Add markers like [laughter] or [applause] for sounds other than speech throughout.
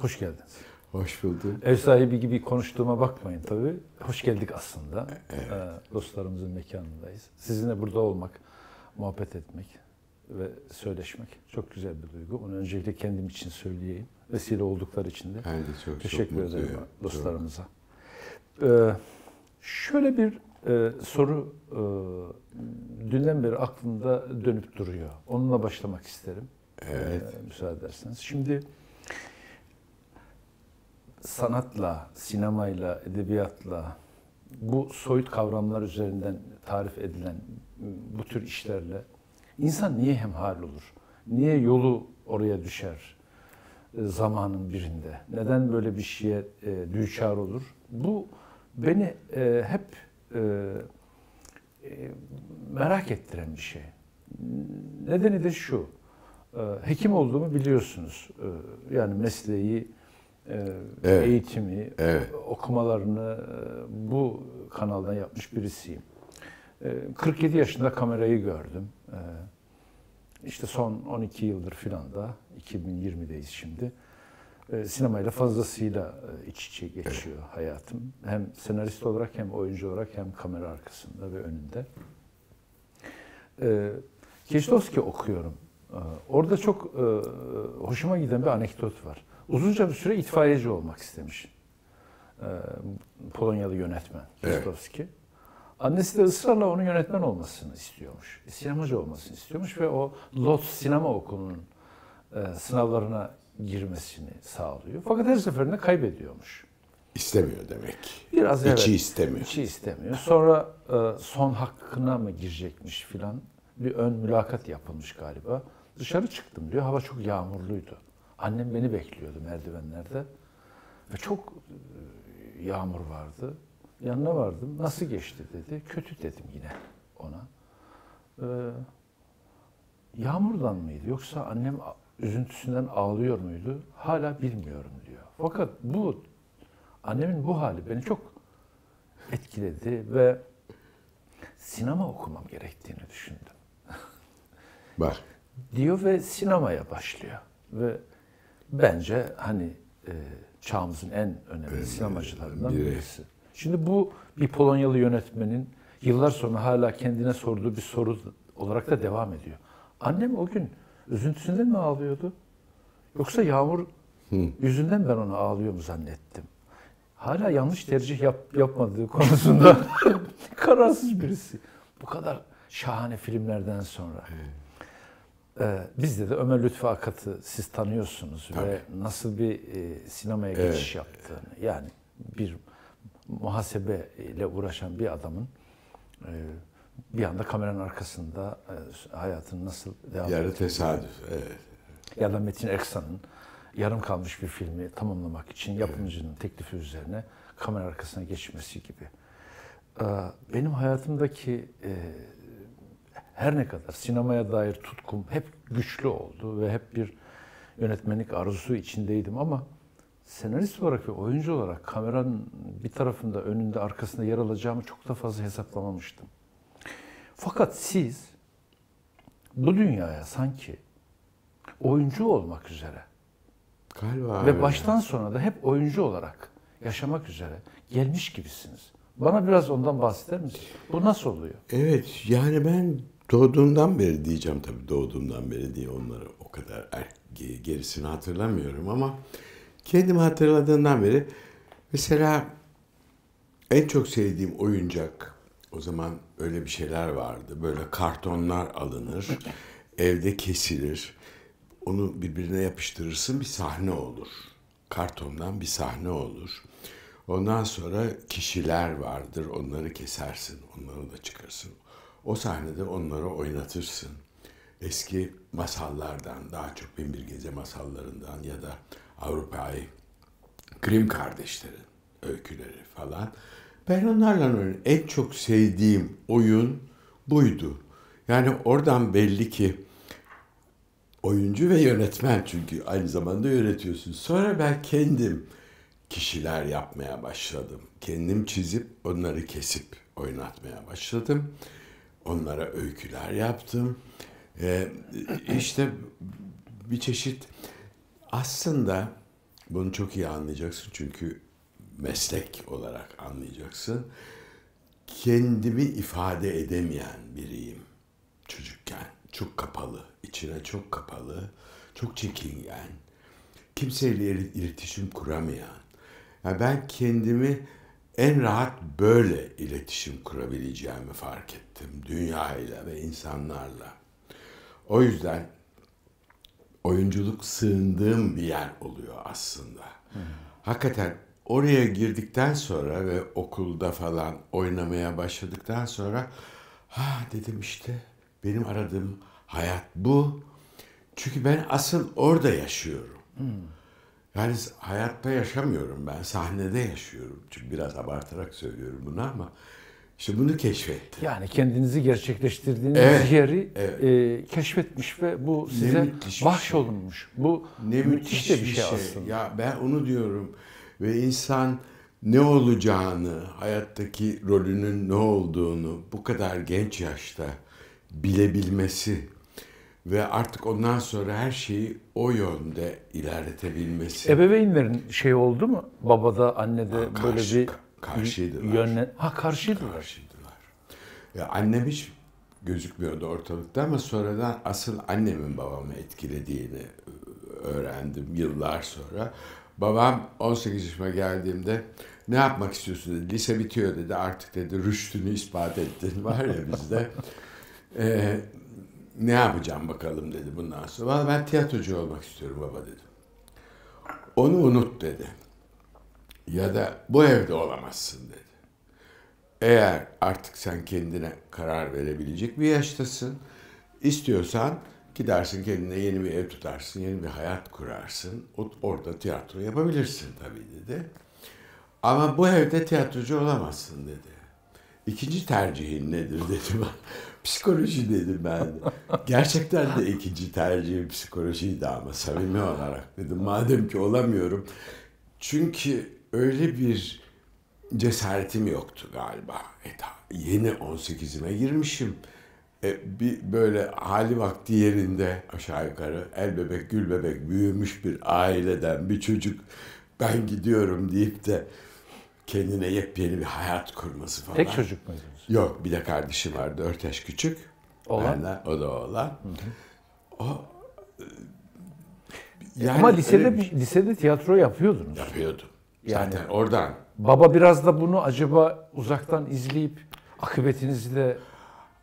Hoş geldiniz. Hoş bulduk. Ev sahibi gibi konuştuğuma bakmayın tabii. Hoş geldik aslında. E, evet. Ee, dostlarımızın mekanındayız. Sizinle burada olmak, muhabbet etmek ve söyleşmek çok güzel bir duygu. Onu öncelikle kendim için söyleyeyim. Vesile oldukları için de Haydi, çok, teşekkür çok ederim mutluyum. dostlarımıza. Ee, şöyle bir e, soru e, dünden beri aklımda dönüp duruyor. Onunla başlamak isterim. Evet. Ee, müsaade ederseniz. Şimdi sanatla, sinemayla, edebiyatla, bu soyut kavramlar üzerinden tarif edilen bu tür işlerle insan niye hemhal olur? Niye yolu oraya düşer e, zamanın birinde? Neden böyle bir şeye e, düçar olur? Bu beni e, hep e, e, merak ettiren bir şey. Nedeni de şu, e, hekim olduğumu biliyorsunuz. E, yani mesleği ee, evet. eğitimi, evet. okumalarını e, bu kanaldan yapmış birisiyim. 47 ee, yaşında kamerayı gördüm. Ee, işte son 12 yıldır filan da 2020'deyiz şimdi. Sinemayla fazlasıyla e, iç içe geçiyor evet. hayatım. Hem senarist olarak hem oyuncu olarak hem kamera arkasında ve önünde. Keşdovski okuyorum. Orada çok e, hoşuma giden bir anekdot var. Uzunca bir süre itfaiyeci olmak istemiş. Polonyalı yönetmen Kistowski. Annesi de ısrarla onun yönetmen olmasını istiyormuş. Sinemacı olmasını istiyormuş ve o Lot Sinema Okulu'nun sınavlarına girmesini sağlıyor. Fakat her seferinde kaybediyormuş. İstemiyor demek. Biraz evet. İçi istemiyor. İçi istemiyor. Sonra son hakkına mı girecekmiş filan bir ön mülakat yapılmış galiba. Dışarı çıktım diyor. Hava çok yağmurluydu. Annem beni bekliyordu merdivenlerde. Ve çok e, yağmur vardı. Yanına vardım. Nasıl geçti dedi. Kötü dedim yine ona. Ee, yağmurdan mıydı yoksa annem üzüntüsünden ağlıyor muydu? Hala bilmiyorum diyor. Fakat bu annemin bu hali beni çok etkiledi ve sinema okumam gerektiğini düşündüm. Var. diyor ve sinemaya başlıyor. Ve bence hani e, çağımızın en önemli ben, sinemacılarından biri. birisi. Şimdi bu bir Polonyalı yönetmenin yıllar sonra hala kendine sorduğu bir soru olarak da devam ediyor. Annem o gün üzüntüsünden mi ağlıyordu? Yoksa yağmur Hı. yüzünden ben onu ağlıyor mu zannettim. Hala yanlış tercih yap, yapmadığı konusunda [laughs] kararsız birisi. Bu kadar şahane filmlerden sonra. Evet. Ee, bizde de Ömer Lütfü Akat'ı siz tanıyorsunuz Tabii. ve nasıl bir e, sinemaya evet. geçiş yaptığını yani bir muhasebe ile uğraşan bir adamın e, bir anda kameranın arkasında e, hayatını nasıl devam Yarı tesadüf. Evet. Ya da Metin Eksan'ın yarım kalmış bir filmi tamamlamak için yapımcının evet. teklifi üzerine kamera arkasına geçmesi gibi. Ee, benim hayatımdaki e, her ne kadar sinemaya dair tutkum hep güçlü oldu ve hep bir yönetmenlik arzusu içindeydim ama senarist olarak ve oyuncu olarak kameranın bir tarafında, önünde, arkasında yer alacağımı çok da fazla hesaplamamıştım. Fakat siz bu dünyaya sanki oyuncu olmak üzere Galiba ve öyle. baştan sona da hep oyuncu olarak yaşamak üzere gelmiş gibisiniz. Bana biraz ondan bahseder misin? Bu nasıl oluyor? Evet yani ben Doğduğumdan beri diyeceğim tabii doğduğumdan beri diye onları o kadar er, gerisini hatırlamıyorum ama kendimi hatırladığından beri mesela en çok sevdiğim oyuncak o zaman öyle bir şeyler vardı. Böyle kartonlar alınır, evde kesilir. Onu birbirine yapıştırırsın bir sahne olur. Kartondan bir sahne olur. Ondan sonra kişiler vardır. Onları kesersin, onları da çıkarsın. O sahnede onları oynatırsın. Eski masallardan, daha çok Binbir Gece masallarından ya da Avrupa'yı Krim kardeşlerin öyküleri falan. Ben onlarla en çok sevdiğim oyun buydu. Yani oradan belli ki oyuncu ve yönetmen çünkü aynı zamanda yönetiyorsun. Sonra ben kendim kişiler yapmaya başladım. Kendim çizip onları kesip oynatmaya başladım onlara öyküler yaptım. Ee, işte bir çeşit aslında bunu çok iyi anlayacaksın çünkü meslek olarak anlayacaksın. Kendimi ifade edemeyen biriyim çocukken. Çok kapalı, içine çok kapalı, çok çekingen, kimseyle iletişim kuramayan. Yani ben kendimi en rahat böyle iletişim kurabileceğimi fark ettim ettim ile ve insanlarla. O yüzden oyunculuk sığındığım bir yer oluyor aslında. Hakikaten oraya girdikten sonra ve okulda falan oynamaya başladıktan sonra ha dedim işte benim aradığım hayat bu. Çünkü ben asıl orada yaşıyorum. Yani hayatta yaşamıyorum ben, sahnede yaşıyorum. Çünkü biraz abartarak söylüyorum bunu ama işte bunu keşfetti. Yani kendinizi gerçekleştirdiğiniz evet, yeri evet. E, keşfetmiş ve bu size şey. bahşolunmuş. Şey. Bu ne müthiş, müthiş de bir şey, şey aslında. Ya ben onu diyorum ve insan ne olacağını, hayattaki rolünün ne olduğunu bu kadar genç yaşta bilebilmesi ve artık ondan sonra her şeyi o yönde ilerletebilmesi. Ebeveynlerin şey oldu mu? Babada, annede Aa, karşı, böyle bir Karşıydılar. Yönle... Ha karşıydılar. Karşıydılar. Ya annem hiç gözükmüyordu ortalıkta ama sonradan asıl annemin babamı etkilediğini e, öğrendim yıllar sonra. Babam 18 yaşıma geldiğimde ne yapmak istiyorsun dedi. Lise bitiyor dedi. Artık dedi rüştünü ispat ettin [laughs] var ya bizde. ee, ne yapacağım bakalım dedi bundan sonra. Valla ben tiyatrocu olmak istiyorum baba dedim. Onu unut dedi ya da bu evde olamazsın dedi. Eğer artık sen kendine karar verebilecek bir yaştasın, istiyorsan gidersin kendine yeni bir ev tutarsın, yeni bir hayat kurarsın. Orada tiyatro yapabilirsin tabii dedi. Ama bu evde tiyatrocu olamazsın dedi. İkinci tercihin nedir dedim. [laughs] psikoloji dedim ben. Gerçekten de ikinci tercihim psikolojiydi ama samimi olarak dedim. Madem ki olamıyorum. Çünkü öyle bir cesaretim yoktu galiba. E, yeni 18'ime girmişim. E, bir böyle hali vakti yerinde aşağı yukarı el bebek gül bebek büyümüş bir aileden bir çocuk ben gidiyorum deyip de kendine yepyeni bir hayat kurması falan. Tek çocuk muydunuz? Yok bir de kardeşim var dört yaş küçük. Oğlan? Benden, o da oğlan. Hı hı. O yani Ama lisede, öyle... Şey. lisede tiyatro yapıyordunuz. Yapıyordum. Yani Zaten oradan. Baba biraz da bunu acaba uzaktan izleyip akıbetinizi de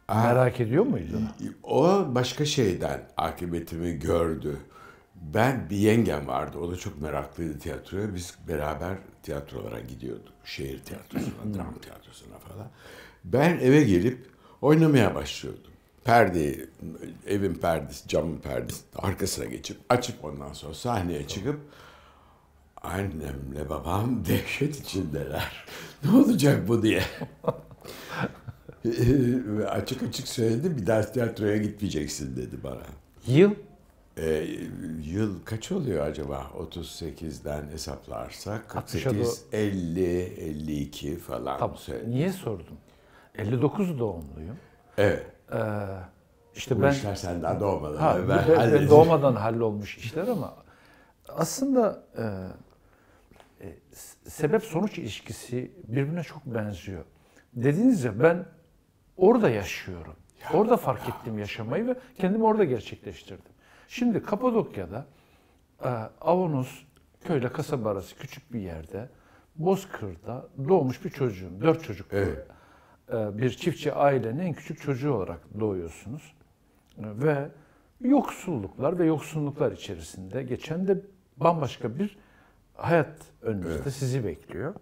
merak ediyor muydu? O başka şeyden akıbetimi gördü. Ben bir yengem vardı. O da çok meraklıydı tiyatroya. Biz beraber tiyatrolara gidiyorduk. Şehir tiyatrosuna, hmm. dram tiyatrosuna falan. Ben eve gelip oynamaya başlıyordum. Perde, evin perdesi, camın perdesi arkasına geçip açıp ondan sonra sahneye çıkıp Annemle babam dehşet içindeler. [laughs] Ne olacak bu diye. e, [laughs] açık açık söyledi. bir ders tiyatroya gitmeyeceksin dedi bana. Yıl? E, yıl kaç oluyor acaba? 38'den hesaplarsak 48, 50, 52 falan. Tamam. Söyledim. Niye sordum? 59 doğumluyum. Evet. Ee, işte Bu ben, işler senden doğmadan. Ha, ben, ben, ben doğmadan hallolmuş işler ama aslında e, e, sebep sonuç ilişkisi birbirine çok benziyor. Dediniz ya ben orada yaşıyorum. Orada fark ettim yaşamayı ve kendimi orada gerçekleştirdim. Şimdi Kapadokya'da e, Avanos köyle kasaba arası küçük bir yerde Bozkır'da doğmuş bir çocuğun Dört çocuk. Evet. E, bir çiftçi ailenin en küçük çocuğu olarak doğuyorsunuz. ve yoksulluklar ve yoksulluklar içerisinde geçen de bambaşka bir hayat önünüzde evet. sizi bekliyor.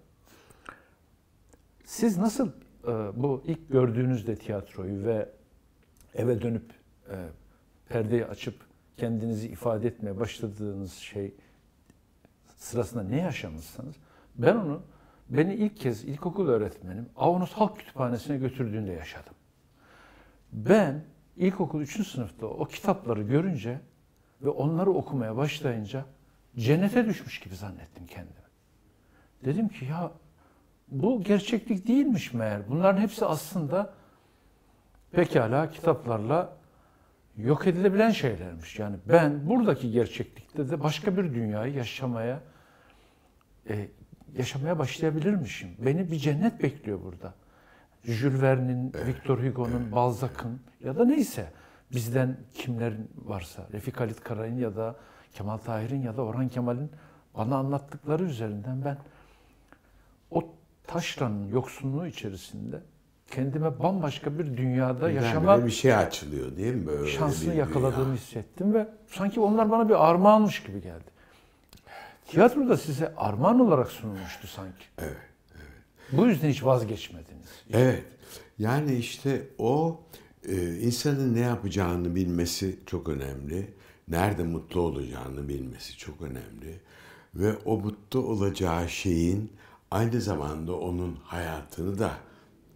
Siz nasıl e, bu ilk gördüğünüzde tiyatroyu ve eve dönüp e, perdeyi açıp kendinizi ifade etmeye başladığınız şey sırasında ne yaşamışsanız ben onu beni ilk kez ilkokul öğretmenim Avanos Halk Kütüphanesi'ne götürdüğünde yaşadım. Ben ilkokul 3. sınıfta o kitapları görünce ve onları okumaya başlayınca cennete düşmüş gibi zannettim kendimi. Dedim ki ya bu gerçeklik değilmiş meğer. Bunların hepsi aslında pekala kitaplarla yok edilebilen şeylermiş. Yani ben buradaki gerçeklikte de başka bir dünyayı yaşamaya e, yaşamaya başlayabilirmişim. Beni bir cennet bekliyor burada. Jules Verne'in, Victor Hugo'nun, Balzac'ın ya da neyse bizden kimlerin varsa, Refik Halit Karay'ın ya da Kemal Tahir'in ya da Orhan Kemal'in bana anlattıkları üzerinden ben o taşranın yoksunluğu içerisinde kendime bambaşka bir dünyada yani yaşama bir şey açılıyor değil mi böyle şansını yakaladığımı dünya. hissettim ve sanki onlar bana bir armağanmış gibi geldi. Tiyatro da size armağan olarak sunulmuştu sanki. Evet, evet. Bu yüzden hiç vazgeçmediniz. Hiç. Evet. Yani işte o e, insanın ne yapacağını bilmesi çok önemli nerede mutlu olacağını bilmesi çok önemli. Ve o mutlu olacağı şeyin aynı zamanda onun hayatını da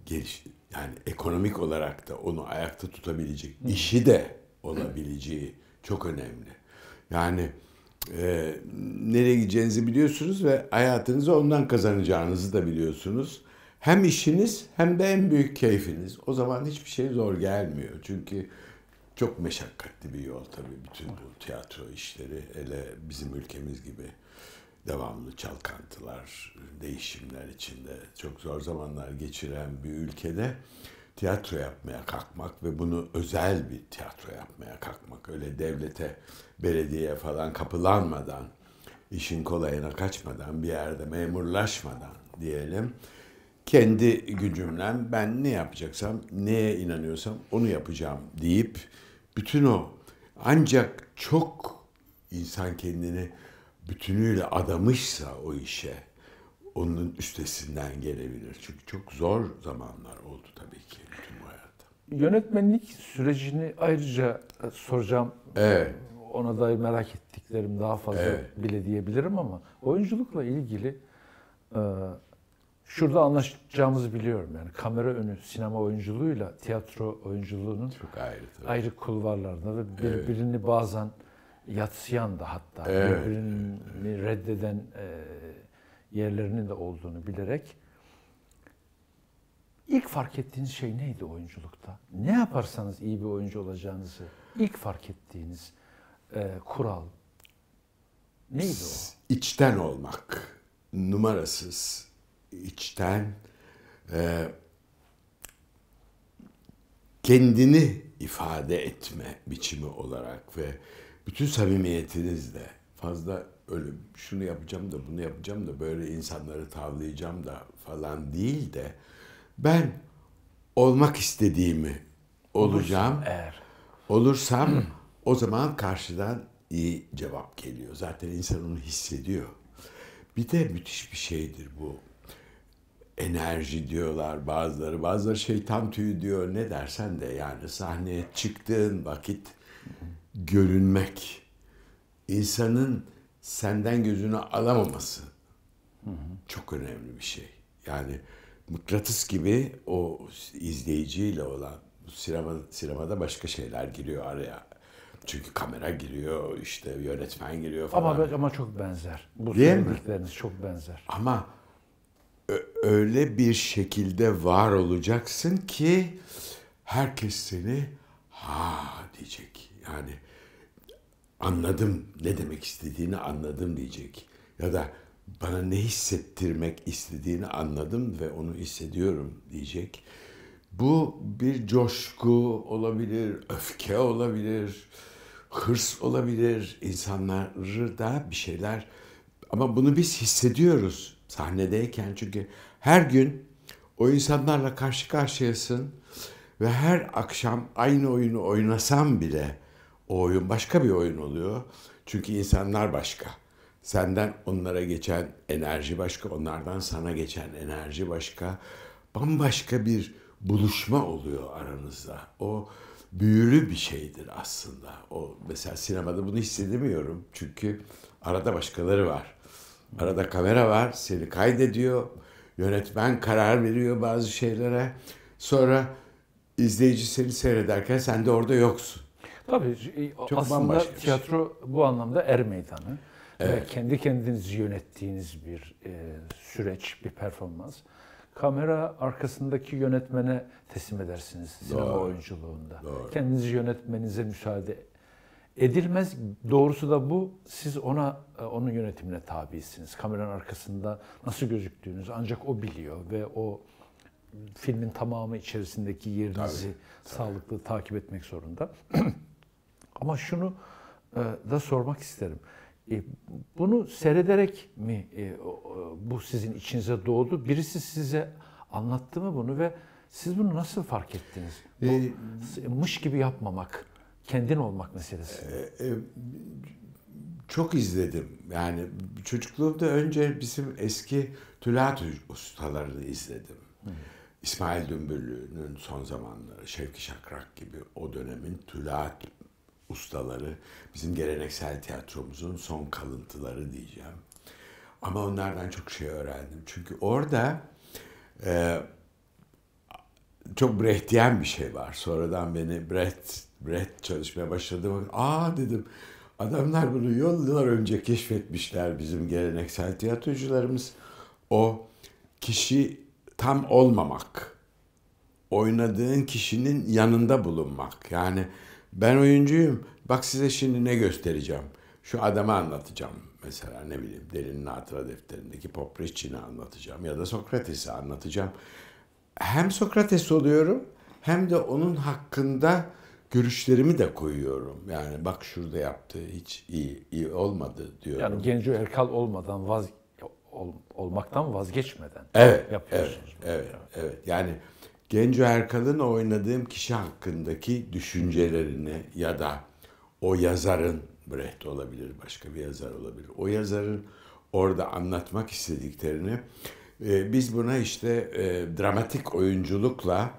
geliş yani ekonomik olarak da onu ayakta tutabilecek işi de olabileceği çok önemli. Yani e, nereye gideceğinizi biliyorsunuz ve hayatınızı ondan kazanacağınızı da biliyorsunuz. Hem işiniz hem de en büyük keyfiniz. O zaman hiçbir şey zor gelmiyor. Çünkü çok meşakkatli bir yol tabii bütün bu tiyatro işleri. ele bizim ülkemiz gibi devamlı çalkantılar, değişimler içinde çok zor zamanlar geçiren bir ülkede tiyatro yapmaya kalkmak ve bunu özel bir tiyatro yapmaya kalkmak. Öyle devlete, belediyeye falan kapılanmadan, işin kolayına kaçmadan, bir yerde memurlaşmadan diyelim. Kendi gücümle ben ne yapacaksam, neye inanıyorsam onu yapacağım deyip bütün o. Ancak çok insan kendini bütünüyle adamışsa o işe onun üstesinden gelebilir. Çünkü çok zor zamanlar oldu tabii ki bütün bu hayatta. Yönetmenlik sürecini ayrıca e, soracağım. Evet. Ona da merak ettiklerim daha fazla evet. bile diyebilirim ama oyunculukla ilgili e, şurada anlaşacağımızı biliyorum. Yani kamera önü sinema oyunculuğuyla tiyatro oyunculuğunun çok ayrı tabii. ayrı kulvarlarında ve birbirini evet. bazen yatsıyan da hatta evet. birbirini evet. reddeden e, yerlerinin de olduğunu bilerek ilk fark ettiğiniz şey neydi oyunculukta? Ne yaparsanız iyi bir oyuncu olacağınızı ilk fark ettiğiniz e, kural neydi o? İçten olmak, numarasız, içten e, kendini ifade etme biçimi olarak ve bütün samimiyetinizle fazla öyle şunu yapacağım da bunu yapacağım da böyle insanları tavlayacağım da falan değil de ben olmak istediğimi olacağım. Olursam eğer. Olursam o zaman karşıdan iyi cevap geliyor. Zaten insan onu hissediyor. Bir de müthiş bir şeydir bu enerji diyorlar bazıları. Bazıları şeytan tüyü diyor ne dersen de yani sahneye çıktığın vakit görünmek. insanın senden gözünü alamaması çok önemli bir şey. Yani mıknatıs gibi o izleyiciyle olan sinema, sinemada başka şeyler giriyor araya. Çünkü kamera giriyor, işte yönetmen giriyor falan. Ama ama çok benzer. Bu mi? çok benzer. Ama öyle bir şekilde var olacaksın ki herkes seni ha diyecek. Yani anladım ne demek istediğini anladım diyecek. Ya da bana ne hissettirmek istediğini anladım ve onu hissediyorum diyecek. Bu bir coşku olabilir, öfke olabilir, hırs olabilir. İnsanları da bir şeyler ama bunu biz hissediyoruz Sahnedeyken çünkü her gün o insanlarla karşı karşıyasın ve her akşam aynı oyunu oynasam bile o oyun başka bir oyun oluyor. Çünkü insanlar başka. Senden onlara geçen enerji başka, onlardan sana geçen enerji başka. Bambaşka bir buluşma oluyor aranızda. O büyülü bir şeydir aslında. O mesela sinemada bunu hissedemiyorum çünkü arada başkaları var. Arada kamera var, seni kaydediyor. Yönetmen karar veriyor bazı şeylere. Sonra izleyici seni seyrederken sen de orada yoksun. Tabii Çok aslında şey. tiyatro bu anlamda er meydanı. Evet. Ve kendi kendinizi yönettiğiniz bir e, süreç, bir performans. Kamera arkasındaki yönetmene teslim edersiniz sinema Doğru. oyunculuğunda. Doğru. Kendinizi yönetmenize müsaade edilmez. Doğrusu da bu. Siz ona e, onun yönetimine tabisiniz. Kameranın arkasında nasıl gözüktüğünüz ancak o biliyor ve o filmin tamamı içerisindeki yerinizi tabii, sağlıklı takip etmek zorunda. [clears throat] Ama şunu e, da sormak isterim. E, bunu seyrederek mi bu sizin içinize doğdu? Birisi size anlattı mı bunu ve siz bunu nasıl fark ettiniz? Bu, ee, mış gibi yapmamak kendin olmak meselesi. Ee, e, çok izledim. Yani çocukluğumda önce bizim eski tülat ustalarını izledim. Hı. İsmail Dümbüllü'nün son zamanları, Şevki Şakrak gibi o dönemin tülat ustaları, bizim geleneksel tiyatromuzun son kalıntıları diyeceğim. Ama onlardan çok şey öğrendim. Çünkü orada e, çok Brecht'yen bir şey var. Sonradan beni Brecht, Brecht çalışmaya başladım. Aa dedim adamlar bunu yıllar önce keşfetmişler bizim geleneksel tiyatrocularımız. O kişi tam olmamak. Oynadığın kişinin yanında bulunmak. Yani ben oyuncuyum. Bak size şimdi ne göstereceğim. Şu adama anlatacağım. Mesela ne bileyim Delinin Hatıra Defteri'ndeki Popreçin'i anlatacağım ya da Sokrates'i anlatacağım hem Sokrates oluyorum hem de onun hakkında görüşlerimi de koyuyorum. Yani bak şurada yaptı hiç iyi, iyi olmadı diyorum. Yani Genco Erkal olmadan vaz ol, olmaktan vazgeçmeden evet, yapıyorsunuz. Evet, evet, evet. Yani Genco Erkal'ın oynadığım kişi hakkındaki düşüncelerini ya da o yazarın Brecht olabilir, başka bir yazar olabilir. O yazarın orada anlatmak istediklerini e, biz buna işte e, dramatik oyunculukla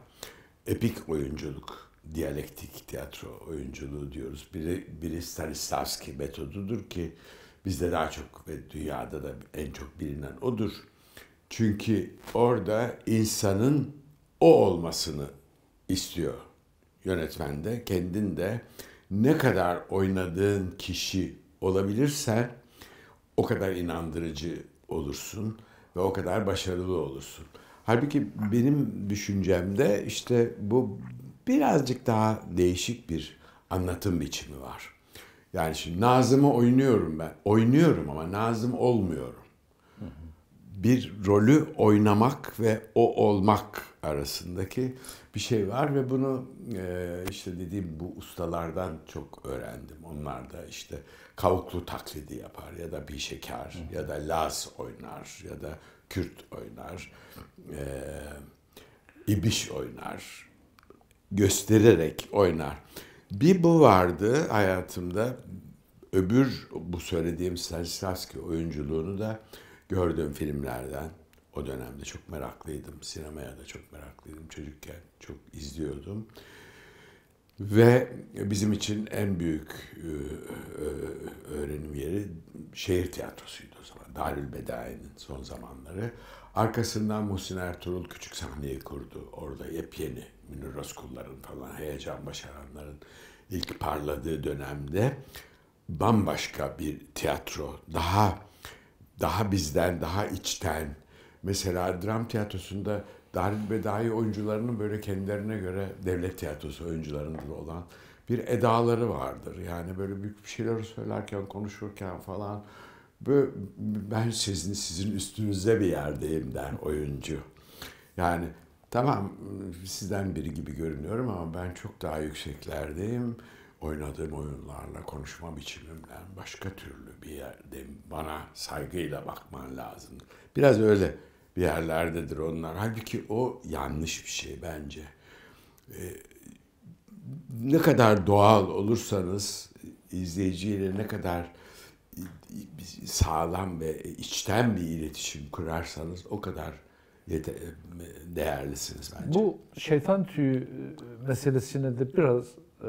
epik oyunculuk, diyalektik tiyatro oyunculuğu diyoruz. Biri, biri Stanislavski metodudur ki bizde daha çok ve dünyada da en çok bilinen odur. Çünkü orada insanın o olmasını istiyor yönetmen de, kendin de ne kadar oynadığın kişi olabilirsen o kadar inandırıcı olursun ve o kadar başarılı olursun. Halbuki benim düşüncemde işte bu birazcık daha değişik bir anlatım biçimi var. Yani şimdi Nazım'ı oynuyorum ben. Oynuyorum ama Nazım olmuyorum. Bir rolü oynamak ve o olmak arasındaki bir şey var ve bunu e, işte dediğim bu ustalardan çok öğrendim. Onlar da işte kavuklu taklidi yapar ya da bir şeker ya da Laz oynar ya da Kürt oynar, e, İbiş oynar, göstererek oynar. Bir bu vardı hayatımda. Öbür bu söylediğim Stanislavski oyunculuğunu da gördüğüm filmlerden. O dönemde çok meraklıydım. Sinemaya da çok meraklıydım çocukken. Çok izliyordum. Ve bizim için en büyük e, e, öğrenim yeri şehir tiyatrosuydu o zaman. Darül Bedaen'in son zamanları. Arkasından Muhsin Ertuğrul küçük sahneyi kurdu. Orada yepyeni Münir Özkulların falan heyecan başaranların ilk parladığı dönemde bambaşka bir tiyatro. Daha daha bizden, daha içten. Mesela dram tiyatrosunda ve dahi oyuncularının böyle kendilerine göre devlet tiyatrosu oyuncularında olan bir edaları vardır. Yani böyle büyük bir şeyler söylerken, konuşurken falan böyle ben sizin sizin üstünüzde bir yerdeyim der oyuncu. Yani tamam sizden biri gibi görünüyorum ama ben çok daha yükseklerdeyim. Oynadığım oyunlarla, konuşma biçimimle başka türlü bir yerdeyim. Bana saygıyla bakman lazım. Biraz öyle yerlerdedir onlar. Halbuki o yanlış bir şey bence. Ee, ne kadar doğal olursanız izleyiciyle ne kadar e, sağlam ve içten bir iletişim kurarsanız o kadar değerlisiniz bence. Bu şeytan tüyü e, meselesine de biraz e,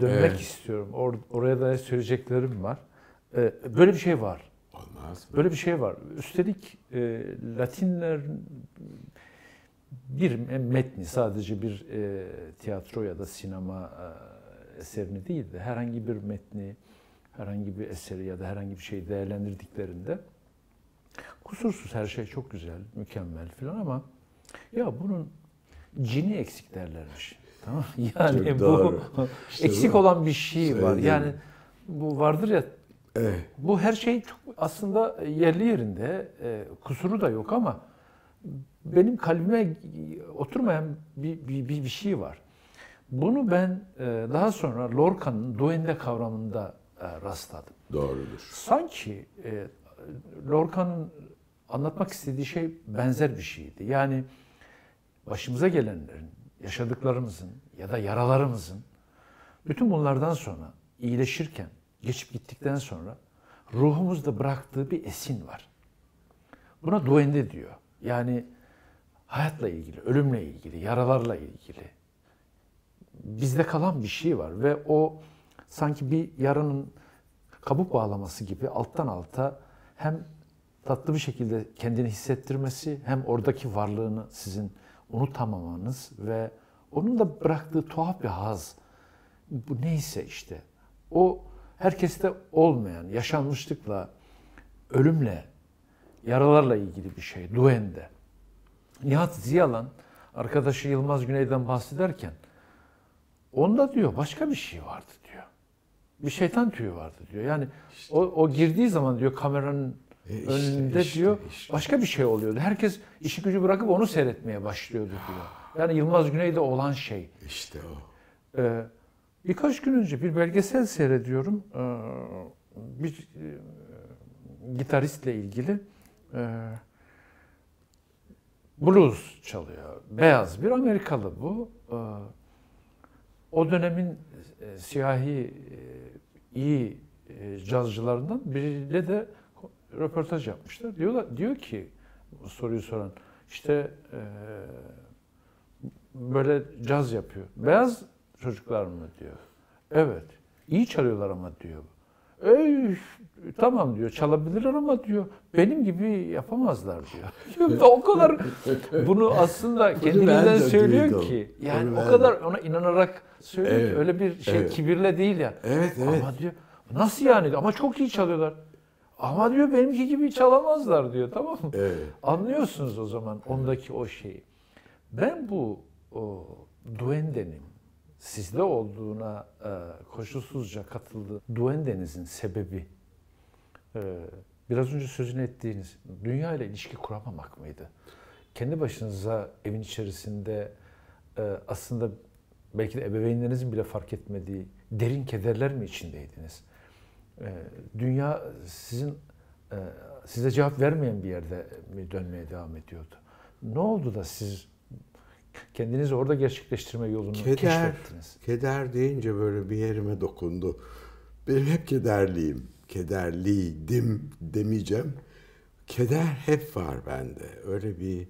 dönmek evet. istiyorum. Or oraya da söyleyeceklerim var. böyle bir şey var. Olmaz. Böyle bir şey var. Üstelik e, Latinler bir metni sadece bir e, tiyatro ya da sinema e, eserini değil de herhangi bir metni, herhangi bir eseri ya da herhangi bir şeyi değerlendirdiklerinde kusursuz her şey çok güzel, mükemmel filan ama ya bunun cini eksik derlermiş. Tamam? [laughs] Yani Çok bu doğru. [laughs] İşte eksik bu. olan bir şey var. Yani bu vardır ya Evet. Bu her şey çok aslında yerli yerinde, e, kusuru da yok ama benim kalbime oturmayan bir, bir, bir, bir şey var. Bunu ben e, daha sonra Lorca'nın Duende kavramında e, rastladım. Doğrudur. Sanki e, Lorca'nın anlatmak istediği şey benzer bir şeydi. Yani başımıza gelenlerin, yaşadıklarımızın ya da yaralarımızın bütün bunlardan sonra iyileşirken geçip gittikten sonra ruhumuzda bıraktığı bir esin var. Buna duende diyor. Yani hayatla ilgili, ölümle ilgili, yaralarla ilgili bizde kalan bir şey var ve o sanki bir yaranın kabuk bağlaması gibi alttan alta hem tatlı bir şekilde kendini hissettirmesi hem oradaki varlığını sizin unutamamanız ve onun da bıraktığı tuhaf bir haz bu neyse işte o herkeste olmayan yaşanmışlıkla, ölümle, yaralarla ilgili bir şey. Duende. Nihat Ziyalan arkadaşı Yılmaz Güney'den bahsederken onda diyor başka bir şey vardı diyor. Bir şeytan tüyü vardı diyor. Yani işte, o, o girdiği zaman diyor kameranın e, işte, önünde işte, diyor işte. başka bir şey oluyordu. Herkes işi gücü bırakıp onu seyretmeye başlıyordu diyor. Ah. Yani Yılmaz Güney'de olan şey. İşte o. Ee, Birkaç gün önce bir belgesel seyrediyorum. Ee, bir e, gitaristle ilgili ee, blues çalıyor. Beyaz bir Amerikalı bu. Ee, o dönemin e, siyahi e, iyi cazcılarından biriyle de röportaj yapmışlar. Diyorlar, diyor ki soruyu soran işte böyle caz yapıyor. Beyaz çocuklar mı diyor. Evet. İyi çalıyorlar ama diyor. Ey, tamam diyor çalabilirler ama diyor benim gibi yapamazlar diyor. [laughs] o kadar bunu aslında kendinden söylüyor duydum. ki yani Onu o kadar de. ona inanarak söylüyor evet. ki öyle bir şey evet. kibirle değil ya. Evet evet. Ama diyor nasıl yani ama çok iyi çalıyorlar. Ama diyor benimki gibi çalamazlar diyor tamam mı? Evet. Anlıyorsunuz o zaman ondaki o şeyi. Ben bu o, duendenim sizde olduğuna e, koşulsuzca katıldı. Duendenizin sebebi e, biraz önce sözünü ettiğiniz dünya ile ilişki kuramamak mıydı? Kendi başınıza evin içerisinde e, aslında belki de ebeveynlerinizin bile fark etmediği derin kederler mi içindeydiniz? E, dünya sizin e, size cevap vermeyen bir yerde mi dönmeye devam ediyordu? Ne oldu da siz Kendinizi orada gerçekleştirme yolunu keder, keşfettiniz. Keder deyince böyle bir yerime dokundu. Ben hep kederliyim. Kederliydim demeyeceğim. Keder hep var bende. Öyle bir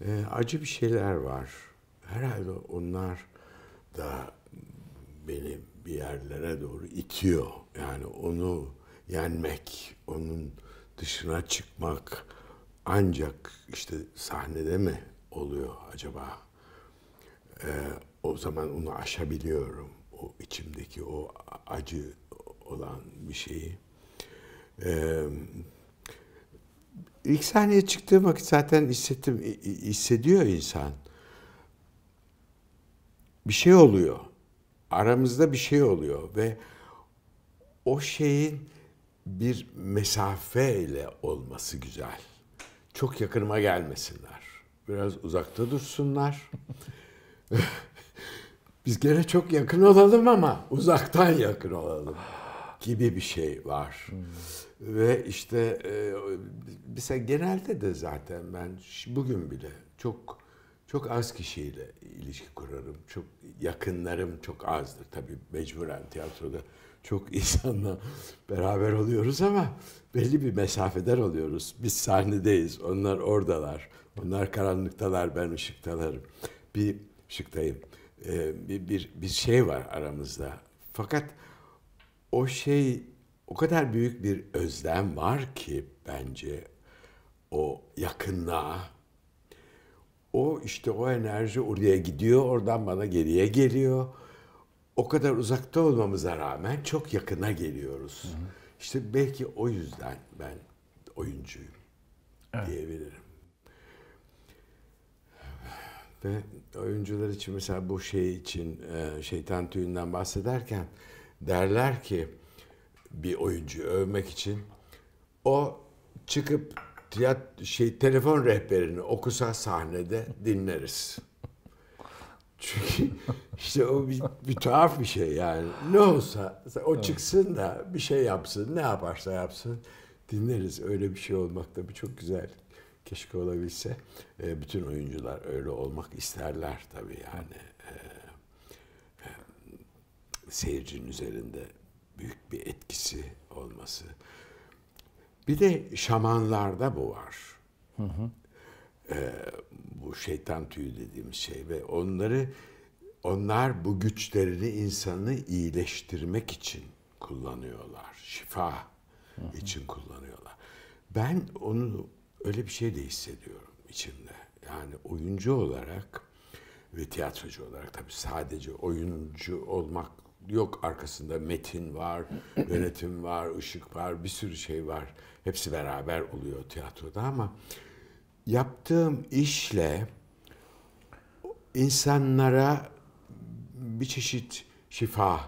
e, acı bir şeyler var. Herhalde onlar da beni bir yerlere doğru itiyor. Yani onu yenmek, onun dışına çıkmak ancak işte sahnede mi oluyor acaba? Ee, o zaman onu aşabiliyorum. O içimdeki o acı olan bir şeyi. Ee, ilk sahneye çıktığı vakit zaten hissettim, hissediyor insan. Bir şey oluyor. Aramızda bir şey oluyor ve o şeyin bir mesafeyle olması güzel. Çok yakınıma gelmesinler biraz uzakta dursunlar. [laughs] Biz gene çok yakın olalım ama uzaktan yakın olalım gibi bir şey var. Hmm. Ve işte e, genelde de zaten ben bugün bile çok çok az kişiyle ilişki kurarım. Çok yakınlarım çok azdır tabii mecburen tiyatroda çok insanla beraber oluyoruz ama belli bir mesafeden oluyoruz. Biz sahnedeyiz, onlar oradalar. Onlar karanlıktalar, ben ışıktalarım. Bir ışıktayım. Ee, bir, bir, bir şey var aramızda. Fakat o şey, o kadar büyük bir özlem var ki bence o yakınlığa. O işte o enerji oraya gidiyor, oradan bana geriye geliyor o kadar uzakta olmamıza rağmen çok yakına geliyoruz. Hı hı. İşte belki o yüzden ben oyuncuyum evet. diyebilirim. Ve oyuncular için mesela bu şey için e, şeytan tüyünden bahsederken derler ki bir oyuncu övmek için o çıkıp tiyat şey telefon rehberini okusa sahnede dinleriz. Çünkü işte o bir, bir tuhaf bir şey yani. Ne olsa o çıksın da bir şey yapsın, ne yaparsa yapsın dinleriz. Öyle bir şey olmak da bir çok güzel. Keşke olabilse. E, bütün oyuncular öyle olmak isterler tabii yani. E, e, seyircinin üzerinde büyük bir etkisi olması. Bir de şamanlarda bu var. Hı hı e, bu şeytan tüyü dediğimiz şey ve onları onlar bu güçlerini insanı iyileştirmek için kullanıyorlar. Şifa hı hı. için kullanıyorlar. Ben onu öyle bir şey de hissediyorum içimde. Yani oyuncu olarak ve tiyatrocu olarak tabii sadece oyuncu olmak yok arkasında metin var, [clears throat] yönetim var, ışık var, bir sürü şey var. Hepsi beraber oluyor tiyatroda ama yaptığım işle insanlara bir çeşit şifa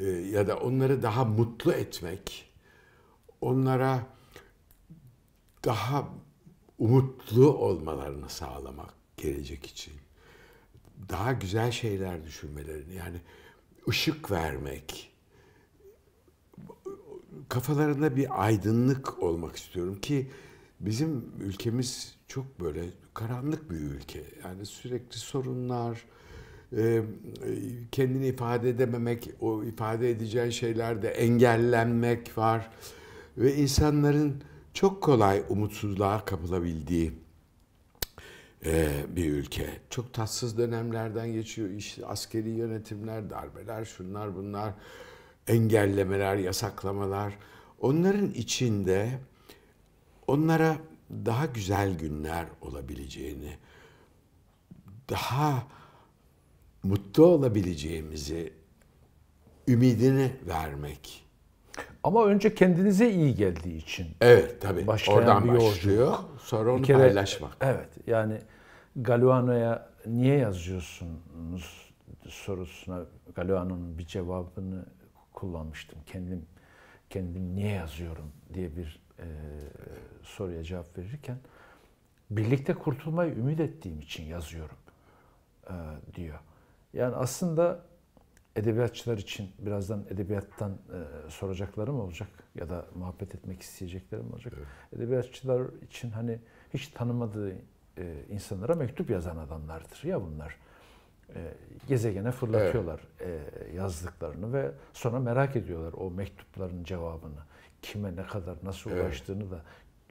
e, ya da onları daha mutlu etmek, onlara daha umutlu olmalarını sağlamak gelecek için. Daha güzel şeyler düşünmelerini yani ışık vermek. Kafalarında bir aydınlık olmak istiyorum ki bizim ülkemiz çok böyle karanlık bir ülke. Yani sürekli sorunlar, e, kendini ifade edememek, o ifade edeceğin şeylerde engellenmek var. Ve insanların çok kolay umutsuzluğa kapılabildiği e, bir ülke. Çok tatsız dönemlerden geçiyor. İşte askeri yönetimler, darbeler, şunlar bunlar, engellemeler, yasaklamalar. Onların içinde onlara daha güzel günler olabileceğini, daha mutlu olabileceğimizi ümidini vermek. Ama önce kendinize iyi geldiği için. Evet tabii. Başlayan Oradan bir başlıyor. Sonra onu bir kere, paylaşmak. Evet yani Galeano'ya niye yazıyorsunuz sorusuna Galeano'nun bir cevabını kullanmıştım. Kendim kendim niye yazıyorum diye bir e, soruya cevap verirken birlikte kurtulmayı ümit ettiğim için yazıyorum e, diyor. Yani aslında edebiyatçılar için birazdan edebiyattan e, soracaklarım olacak ya da muhabbet etmek isteyeceklerim olacak. Evet. Edebiyatçılar için hani hiç tanımadığı e, insanlara mektup yazan adamlardır ya bunlar. E, gezegene fırlatıyorlar evet. e, yazdıklarını ve sonra merak ediyorlar o mektupların cevabını kime ne kadar nasıl evet. ulaştığını da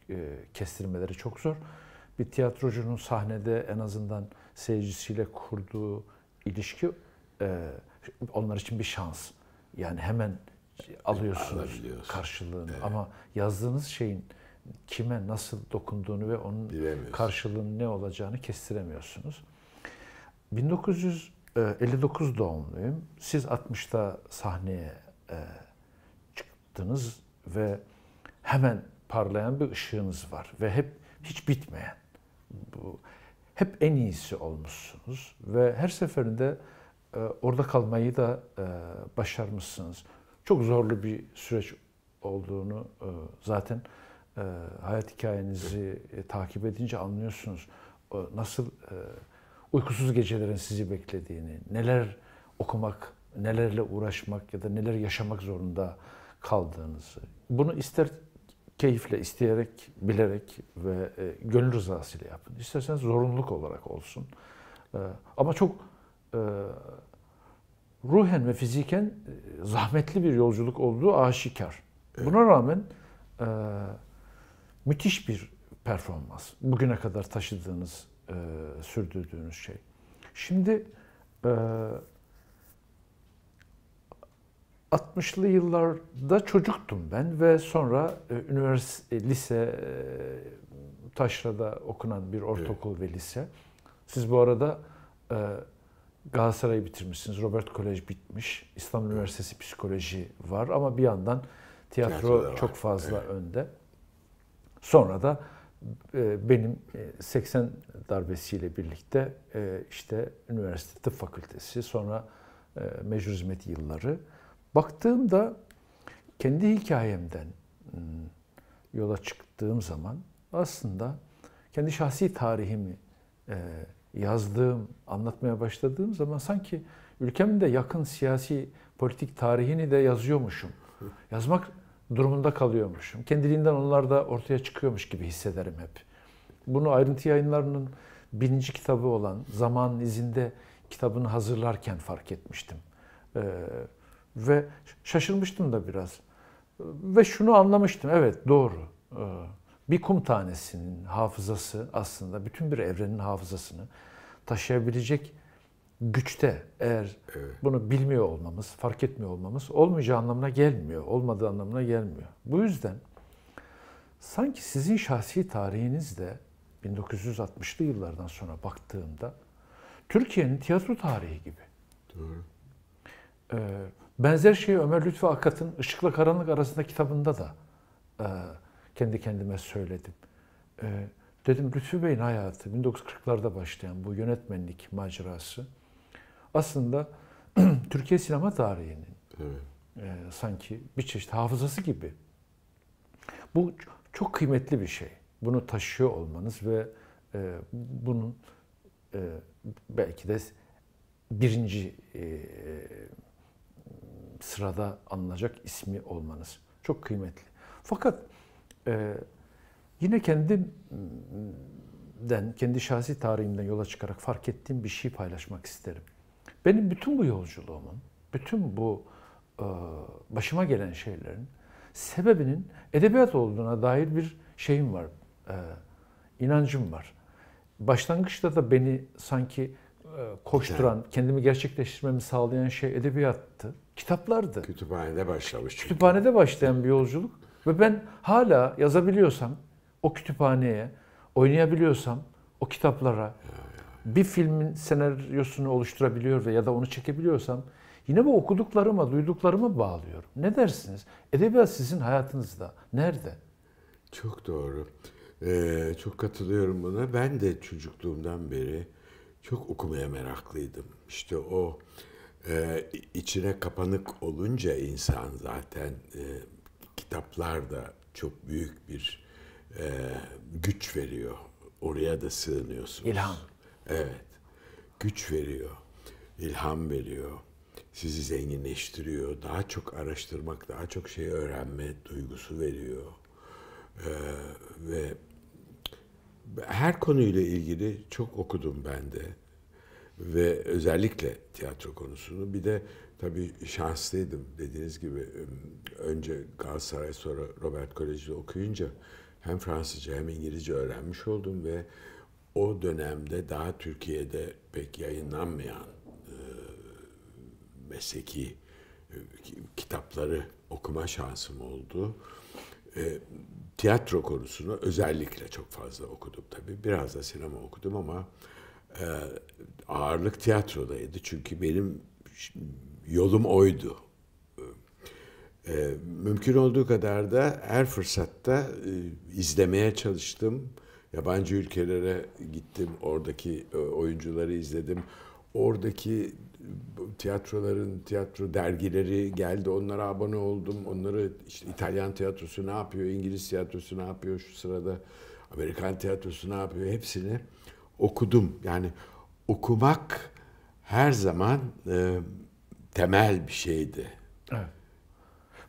e, kestirmeleri çok zor. Bir tiyatrocunun sahnede en azından seyircisiyle kurduğu ilişki e, onlar için bir şans. Yani hemen alıyorsunuz karşılığını evet. ama yazdığınız şeyin kime nasıl dokunduğunu ve onun karşılığının ne olacağını kestiremiyorsunuz. 1959 e, doğumluyum. Siz 60'ta sahneye e, çıktınız ve hemen parlayan bir ışığınız var ve hep hiç bitmeyen. Bu, hep en iyisi olmuşsunuz ve her seferinde e, orada kalmayı da e, başarmışsınız. Çok zorlu bir süreç olduğunu e, zaten e, hayat hikayenizi e, takip edince anlıyorsunuz. O, e, nasıl e, uykusuz gecelerin sizi beklediğini, neler okumak, nelerle uğraşmak ya da neler yaşamak zorunda kaldığınızı, bunu ister keyifle, isteyerek, bilerek ve e, gönül rızasıyla yapın. İsterseniz zorunluluk olarak olsun. E, ama çok e, ruhen ve fiziken e, zahmetli bir yolculuk olduğu aşikar. Buna rağmen e, müthiş bir performans. Bugüne kadar taşıdığınız, e, sürdürdüğünüz şey. Şimdi e, 60'lı yıllarda çocuktum ben ve sonra e, üniversite, e, lise, e, Taşra'da okunan bir ortaokul evet. ve lise. Siz bu arada e, Galatasaray'ı bitirmişsiniz, Robert Kolej bitmiş, İstanbul evet. Üniversitesi Psikoloji var ama bir yandan tiyatro Tiyatroda çok var. fazla evet. önde. Sonra da e, benim 80 darbesiyle birlikte işte üniversite tıp fakültesi, sonra e, mecbur hizmet yılları... Baktığımda kendi hikayemden hmm, yola çıktığım zaman aslında kendi şahsi tarihimi e, yazdığım, anlatmaya başladığım zaman sanki ülkemde yakın siyasi, politik tarihini de yazıyormuşum. Yazmak durumunda kalıyormuşum. Kendiliğinden onlar da ortaya çıkıyormuş gibi hissederim hep. Bunu ayrıntı yayınlarının birinci kitabı olan Zaman İzinde kitabını hazırlarken fark etmiştim. Ee, ve şaşırmıştım da biraz. Ve şunu anlamıştım. Evet doğru. Ee, bir kum tanesinin hafızası aslında bütün bir evrenin hafızasını taşıyabilecek güçte eğer evet. bunu bilmiyor olmamız, fark etmiyor olmamız olmayacağı anlamına gelmiyor. Olmadığı anlamına gelmiyor. Bu yüzden sanki sizin şahsi tarihinizde 1960'lı yıllardan sonra baktığımda Türkiye'nin tiyatro tarihi gibi. Doğru. Ee, Benzer şeyi Ömer Lütfi Akat'ın Işıkla Karanlık Arasında kitabında da e, kendi kendime söyledim. E, dedim Lütfi Bey'in hayatı 1940'larda başlayan bu yönetmenlik macerası aslında [clears throat] Türkiye sinema tarihinin evet. e, sanki bir çeşit hafızası gibi. Bu çok kıymetli bir şey. Bunu taşıyor olmanız ve e, bunun e, belki de birinci e, sırada anılacak ismi olmanız. Çok kıymetli. Fakat e, yine kendimden, kendi şahsi tarihimden yola çıkarak fark ettiğim bir şey paylaşmak isterim. Benim bütün bu yolculuğumun, bütün bu e, başıma gelen şeylerin sebebinin edebiyat olduğuna dair bir şeyim var, e, inancım var. Başlangıçta da beni sanki e, koşturan, evet. kendimi gerçekleştirmemi sağlayan şey edebiyattı. Kitaplardı. Kütüphanede başlamış. Çünkü. Kütüphanede başlayan bir yolculuk ve ben hala yazabiliyorsam o kütüphaneye, oynayabiliyorsam o kitaplara, bir filmin senaryosunu oluşturabiliyor ve ya da onu çekebiliyorsam yine bu okuduklarıma, duyduklarıma bağlıyorum. Ne dersiniz? Edebiyat sizin hayatınızda. Nerede? Çok doğru. Ee, çok katılıyorum buna. Ben de çocukluğumdan beri çok okumaya meraklıydım. İşte o e, içine kapanık olunca insan zaten e, kitaplar da çok büyük bir e, güç veriyor. Oraya da sığınıyorsunuz. İlham. Evet. Güç veriyor. İlham veriyor. Sizi zenginleştiriyor. Daha çok araştırmak, daha çok şey öğrenme duygusu veriyor. Ee, ve her konuyla ilgili çok okudum ben de ve özellikle tiyatro konusunu. Bir de tabii şanslıydım dediğiniz gibi önce Galatasaray sonra Robert Kolejde okuyunca hem Fransızca hem İngilizce öğrenmiş oldum ve o dönemde daha Türkiye'de pek yayınlanmayan e, mesleki e, kitapları okuma şansım oldu. E, tiyatro konusunu özellikle çok fazla okudum tabii. Biraz da sinema okudum ama e, ağırlık tiyatrodaydı. Çünkü benim yolum oydu. E, mümkün olduğu kadar da her fırsatta e, izlemeye çalıştım. Yabancı ülkelere gittim, oradaki e, oyuncuları izledim. Oradaki tiyatroların tiyatro dergileri geldi. Onlara abone oldum. Onları işte İtalyan tiyatrosu ne yapıyor, İngiliz tiyatrosu ne yapıyor şu sırada, Amerikan tiyatrosu ne yapıyor hepsini okudum. Yani okumak her zaman e, temel bir şeydi. Evet.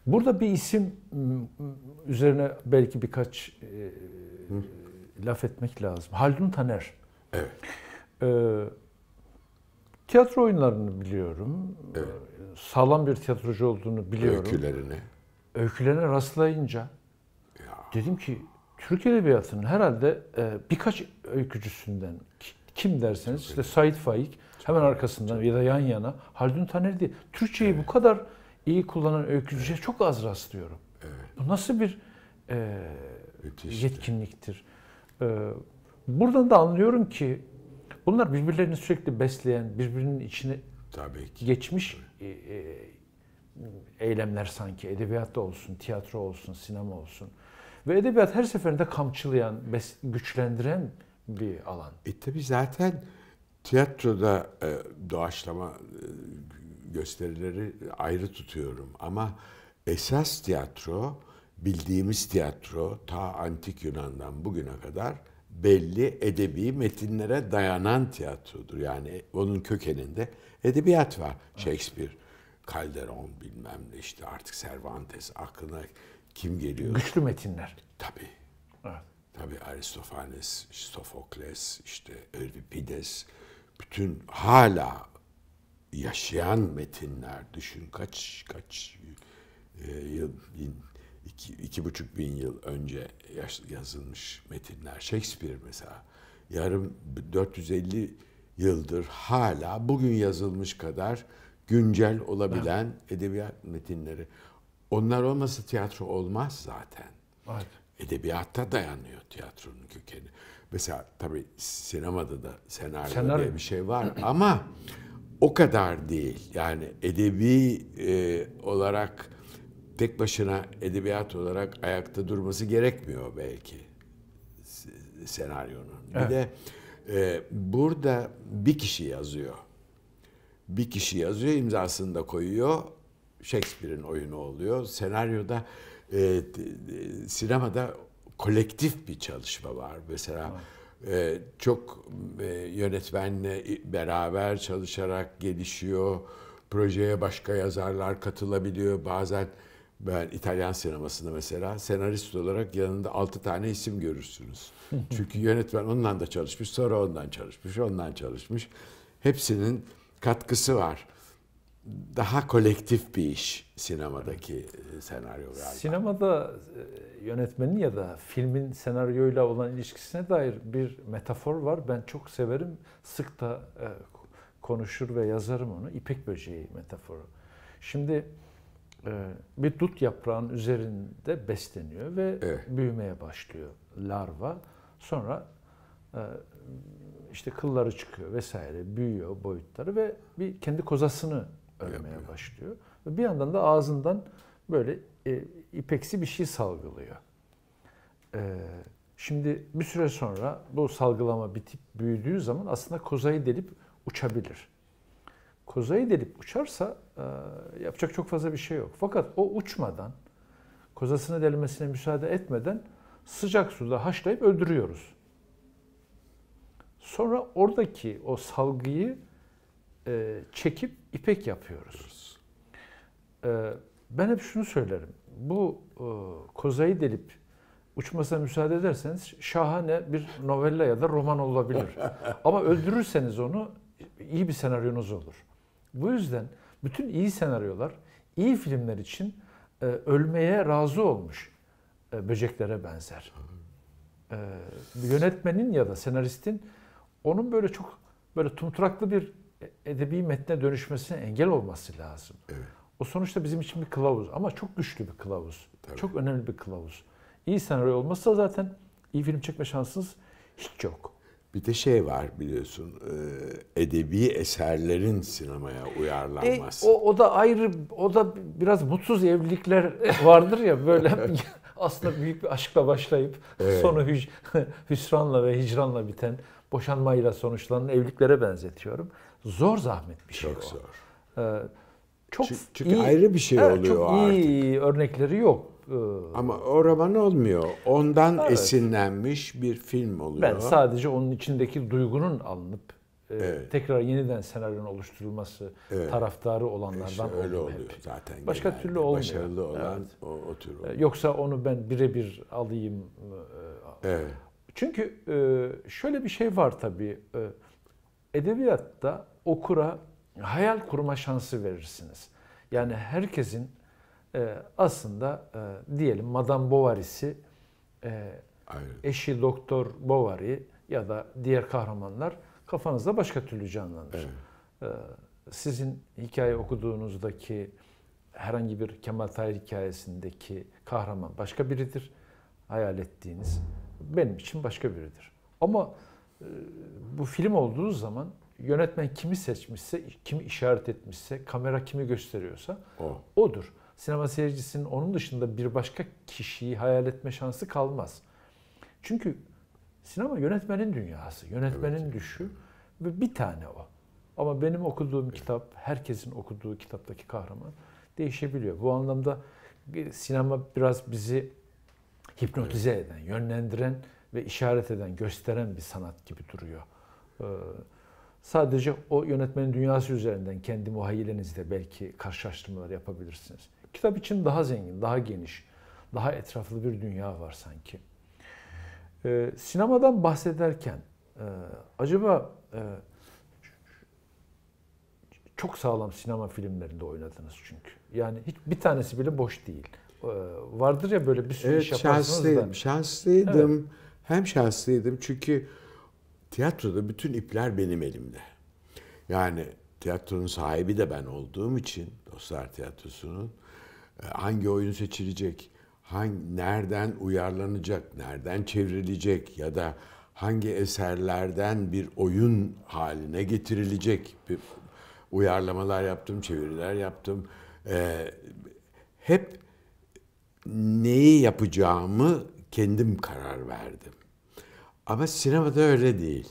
Burada bir isim ıı, üzerine belki birkaç e, laf etmek lazım. Haldun Taner. Evet. Ee, Tiyatro oyunlarını biliyorum. Evet. Sağlam bir tiyatrocu olduğunu biliyorum. Öykülerini. Öykülerine rastlayınca ya. dedim ki Türk Edebiyatı'nın herhalde e, birkaç öykücüsünden kim derseniz Çok işte Said Faik hemen arkasından ya da yan yana Haldun Taner diye Türkçeyi evet. bu kadar iyi kullanan öykücüye evet. çok az rastlıyorum. Evet. Bu nasıl bir e, yetkinliktir? E, buradan da anlıyorum ki Bunlar birbirlerini sürekli besleyen, birbirinin içine Tabii ki. geçmiş Tabii. E, e, eylemler sanki. Edebiyat da olsun, tiyatro olsun, sinema olsun. Ve edebiyat her seferinde kamçılayan, bes, güçlendiren bir alan. E tabi zaten tiyatroda e, doğaçlama e, gösterileri ayrı tutuyorum ama esas tiyatro bildiğimiz tiyatro ta antik Yunan'dan bugüne kadar belli edebi metinlere dayanan tiyatrodur. Yani onun kökeninde edebiyat var. Evet. Shakespeare, Calderon bilmem ne işte artık Cervantes aklına kim geliyor? Güçlü metinler. Tabii. Evet. Tabii Aristofanes, Sofokles, işte Euripides bütün hala yaşayan metinler düşün kaç kaç e, yıl bin, iki, iki buçuk bin yıl önce yazılmış metinler. Shakespeare mesela yarım 450 yıldır hala bugün yazılmış kadar güncel olabilen evet. edebiyat metinleri. Onlar olmasa tiyatro olmaz zaten. Evet. Edebiyatta dayanıyor tiyatronun kökeni. Mesela tabii sinemada da senaryo, senaryo. diye bir şey var ama o kadar değil. Yani edebi e, olarak tek başına edebiyat olarak ayakta durması gerekmiyor belki senaryonun. Evet. Bir de e, burada bir kişi yazıyor. Bir kişi yazıyor, imzasını da koyuyor. Shakespeare'in oyunu oluyor. Senaryoda e, e sinemada kolektif bir çalışma var. Mesela e, çok e, yönetmenle beraber çalışarak gelişiyor. Projeye başka yazarlar katılabiliyor. Bazen ben İtalyan sinemasında mesela senarist olarak yanında altı tane isim görürsünüz. [laughs] Çünkü yönetmen ondan da çalışmış, sonra ondan çalışmış, ondan çalışmış. Hepsinin katkısı var. Daha kolektif bir iş sinemadaki e, senaryolar. Sinemada e, yönetmenin ya da filmin senaryoyla olan ilişkisine dair bir metafor var. Ben çok severim. Sık da e, konuşur ve yazarım onu. İpek böceği metaforu. Şimdi ee, bir dut yaprağın üzerinde besleniyor ve evet. büyümeye başlıyor larva. Sonra e, işte kılları çıkıyor vesaire büyüyor boyutları ve bir kendi kozasını örmeye başlıyor. Ve bir yandan da ağzından böyle e, ipeksi bir şey salgılıyor. Ee, şimdi bir süre sonra bu salgılama bitip büyüdüğü zaman aslında kozayı delip uçabilir. Kozayı delip uçarsa e, yapacak çok fazla bir şey yok. Fakat o uçmadan, kozasını delmesine müsaade etmeden sıcak suda haşlayıp öldürüyoruz. Sonra oradaki o salgıyı e, çekip ipek yapıyoruz. E, ben hep şunu söylerim. Bu kozayı delip uçmasına müsaade ederseniz şahane bir novella ya da roman olabilir. [laughs] Ama öldürürseniz onu iyi bir senaryonuz olur. Bu yüzden bütün iyi senaryolar, iyi filmler için e, ölmeye razı olmuş e, böceklere benzer. E, yönetmenin ya da senaristin onun böyle çok böyle tumturaklı bir edebi metne dönüşmesine engel olması lazım. Evet. O sonuçta bizim için bir kılavuz ama çok güçlü bir kılavuz. Tabii. Çok önemli bir kılavuz. İyi senaryo olmazsa zaten iyi film çekme şansınız hiç yok. Bir de şey var biliyorsun e, edebi eserlerin sinemaya uyarlanması. E, o, o da ayrı o da biraz mutsuz evlilikler [laughs] vardır ya böyle [laughs] aslında büyük bir aşkla başlayıp evet. sonu hüc [laughs] hüsranla ve hicranla biten boşanmayla sonuçlanan evliliklere benzetiyorum. Zor zahmet bir şey çok o. E, çok zor. Ee, çok çünkü, çünkü iyi, ayrı bir şey evet, oluyor çok artık. iyi örnekleri yok. Ee, Ama o roman olmuyor. Ondan evet. esinlenmiş bir film oluyor. Ben sadece onun içindeki duygunun alınıp e, evet. tekrar yeniden senaryonun oluşturulması evet. taraftarı olanlardan işte öyle oluyor hep. zaten. Başka genelde. türlü olmuyor. Başarılı olan evet. o, o tür e, oluyor. Yoksa onu ben birebir alayım. E, evet. Çünkü şöyle bir şey var tabii. Edebiyatta okura hayal kurma şansı verirsiniz. Yani herkesin e, aslında e, diyelim Madame Bovary'si e, eşi Doktor Bovary ya da diğer kahramanlar kafanızda başka türlü canlanır. Evet. E, sizin hikaye okuduğunuzdaki herhangi bir Kemal Tahir hikayesindeki kahraman başka biridir. Hayal ettiğiniz benim için başka biridir. Ama e, bu film olduğu zaman yönetmen kimi seçmişse, kimi işaret etmişse, kamera kimi gösteriyorsa o. odur sinema seyircisinin onun dışında bir başka kişiyi hayal etme şansı kalmaz. Çünkü sinema yönetmenin dünyası, yönetmenin evet. düşü ve bir tane o. Ama benim okuduğum kitap, herkesin okuduğu kitaptaki kahraman değişebiliyor. Bu anlamda sinema biraz bizi hipnotize eden, yönlendiren ve işaret eden, gösteren bir sanat gibi duruyor. Ee, sadece o yönetmenin dünyası üzerinden kendi muhayyilenizde belki karşılaştırmalar yapabilirsiniz. Kitap için daha zengin, daha geniş, daha etraflı bir dünya var sanki. Ee, sinemadan bahsederken e, acaba e, çok sağlam sinema filmlerinde oynadınız çünkü. Yani hiç bir tanesi bile boş değil. Ee, vardır ya böyle bir sürü evet, iş yaparsınız şanslıydım, da. Şanslıydım. Evet. Hem şanslıydım çünkü tiyatroda bütün ipler benim elimde. Yani tiyatronun sahibi de ben olduğum için Dostlar Tiyatrosu'nun e, hangi oyun seçilecek, hangi nereden uyarlanacak, nereden çevrilecek ya da hangi eserlerden bir oyun haline getirilecek bir uyarlamalar yaptım, çeviriler yaptım. Ee, hep neyi yapacağımı kendim karar verdim. Ama sinemada öyle değil.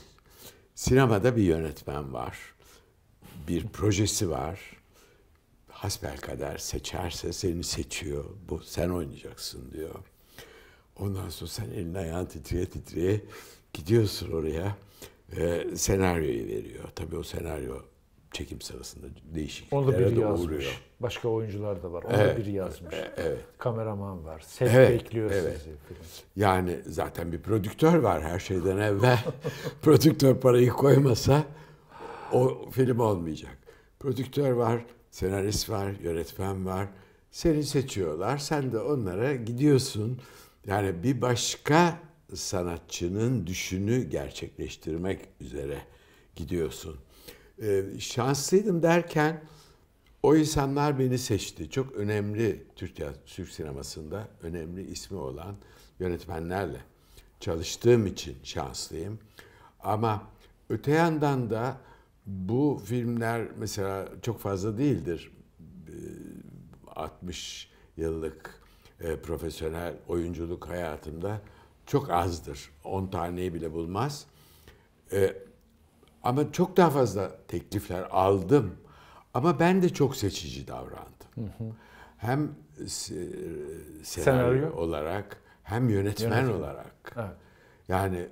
Sinemada bir yönetmen var. Bir projesi var hasbel kadar seçerse seni seçiyor. Bu sen oynayacaksın diyor. Ondan sonra sen elini ayağını titriye titriye gidiyorsun oraya ve senaryoyu veriyor. Tabii o senaryo çekim sırasında değişikliklere Onu da biri yazmış. Uğruyor. Başka oyuncular da var. Onu evet, da biri yazmış. E, evet. Kameraman var. Set evet, bekliyor evet. sizi. Yani zaten bir prodüktör var her şeyden evvel. [laughs] prodüktör parayı koymasa o film olmayacak. Prodüktör var senarist var, yönetmen var. Seni seçiyorlar. Sen de onlara gidiyorsun. Yani bir başka sanatçının düşünü gerçekleştirmek üzere gidiyorsun. Ee, şanslıydım derken o insanlar beni seçti. Çok önemli Türk, Türk sinemasında önemli ismi olan yönetmenlerle çalıştığım için şanslıyım. Ama öte yandan da bu filmler mesela çok fazla değildir. 60 ee, yıllık e, profesyonel oyunculuk hayatımda çok azdır. 10 taneyi bile bulmaz. Ee, ama çok daha fazla teklifler aldım. Ama ben de çok seçici davrandım. Hem e, senaryo, senaryo olarak hem yönetmen, yönetmen. olarak. Evet. Yani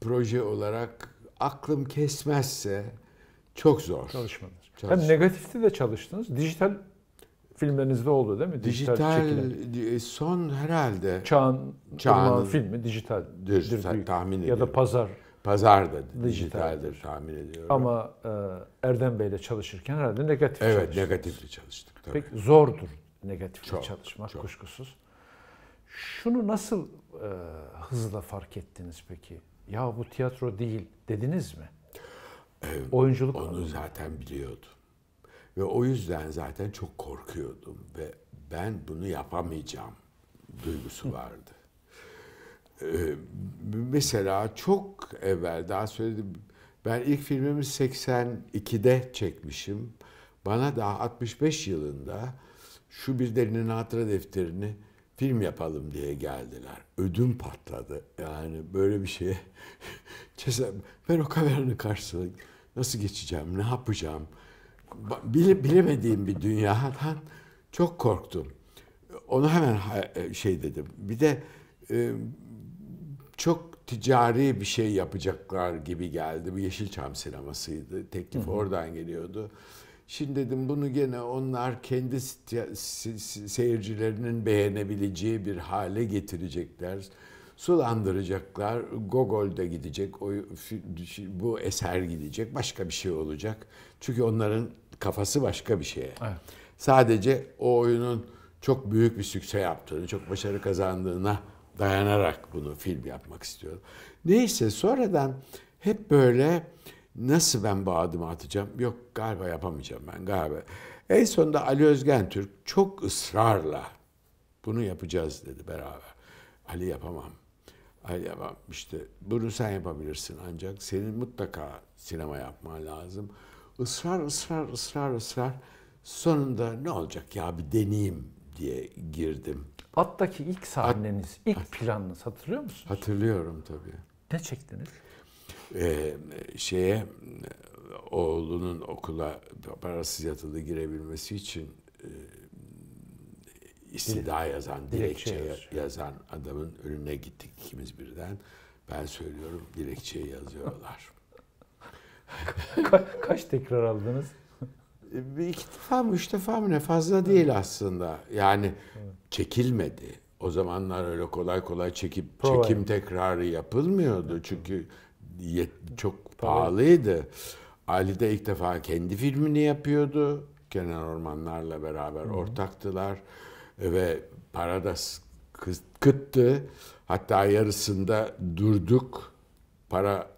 proje olarak aklım kesmezse çok zor. Çalışmalar. Çalışma. Hem negatifte de çalıştınız. Dijital filmlerinizde oldu değil mi? Dijital, dijital e, son herhalde Çağın, Çağın filmi dijitaldir. Dijital, büyük. tahmin ediyorum. Ya da pazar. Pazar da dijitaldir, dijitaldir tahmin ediyorum. Ama e, Erdem Bey'le çalışırken herhalde negatif Evet çalıştınız. negatifle çalıştık tabii. Peki zordur negatifle çok, çalışmak çok. kuşkusuz. Şunu nasıl e, hızla fark ettiniz peki? Ya bu tiyatro değil dediniz mi? Evet, oyunculuk onu anlamında. zaten biliyordum. Ve o yüzden zaten çok korkuyordum ve ben bunu yapamayacağım duygusu vardı. ee, mesela çok evvel daha söyledim ben ilk filmimi 82'de çekmişim. Bana daha 65 yılında şu bir derinin hatıra defterini film yapalım diye geldiler. Ödüm patladı. Yani böyle bir şeye. [laughs] ben o kameranın karşısına nasıl geçeceğim, ne yapacağım? Bile, bilemediğim bir dünyadan çok korktum. Onu hemen e, şey dedim. Bir de e, çok ticari bir şey yapacaklar gibi geldi. Bu Yeşilçam sinemasıydı. Teklif oradan geliyordu. Şimdi dedim bunu gene onlar kendi seyircilerinin beğenebileceği bir hale getirecekler sulandıracaklar. Gogol'da gidecek, o, bu eser gidecek, başka bir şey olacak. Çünkü onların kafası başka bir şeye. Evet. Sadece o oyunun çok büyük bir sükse yaptığını, çok başarı kazandığına dayanarak bunu film yapmak istiyorum. Neyse sonradan hep böyle nasıl ben bu adımı atacağım? Yok galiba yapamayacağım ben galiba. En sonunda Ali Özgen Türk çok ısrarla bunu yapacağız dedi beraber. Ali yapamam. Acaba işte bunu sen yapabilirsin ancak senin mutlaka sinema yapman lazım. Israr, ısrar, ısrar, ısrar. Sonunda ne olacak ya bir deneyeyim diye girdim. Attaki ilk sahneniz, at, ilk at, planınız hatırlıyor musunuz? Hatırlıyorum tabii. Ne çektiniz? Ee, şeye e, oğlunun okula parasız yatılı girebilmesi için e, istida yazan, dilekçe, yazan adamın önüne gittik ikimiz birden. Ben söylüyorum dilekçeye yazıyorlar. [laughs] Ka- kaç tekrar aldınız? Bir iki defa mı, üç defa mı ne fazla değil evet. aslında. Yani evet. çekilmedi. O zamanlar öyle kolay kolay çekip Provide. çekim tekrarı yapılmıyordu. Çünkü yet- çok pahalıydı. Ali de ilk defa kendi filmini yapıyordu. Kenan Ormanlar'la beraber Hı-hı. ortaktılar ve para da kıttı. Hatta yarısında durduk. Para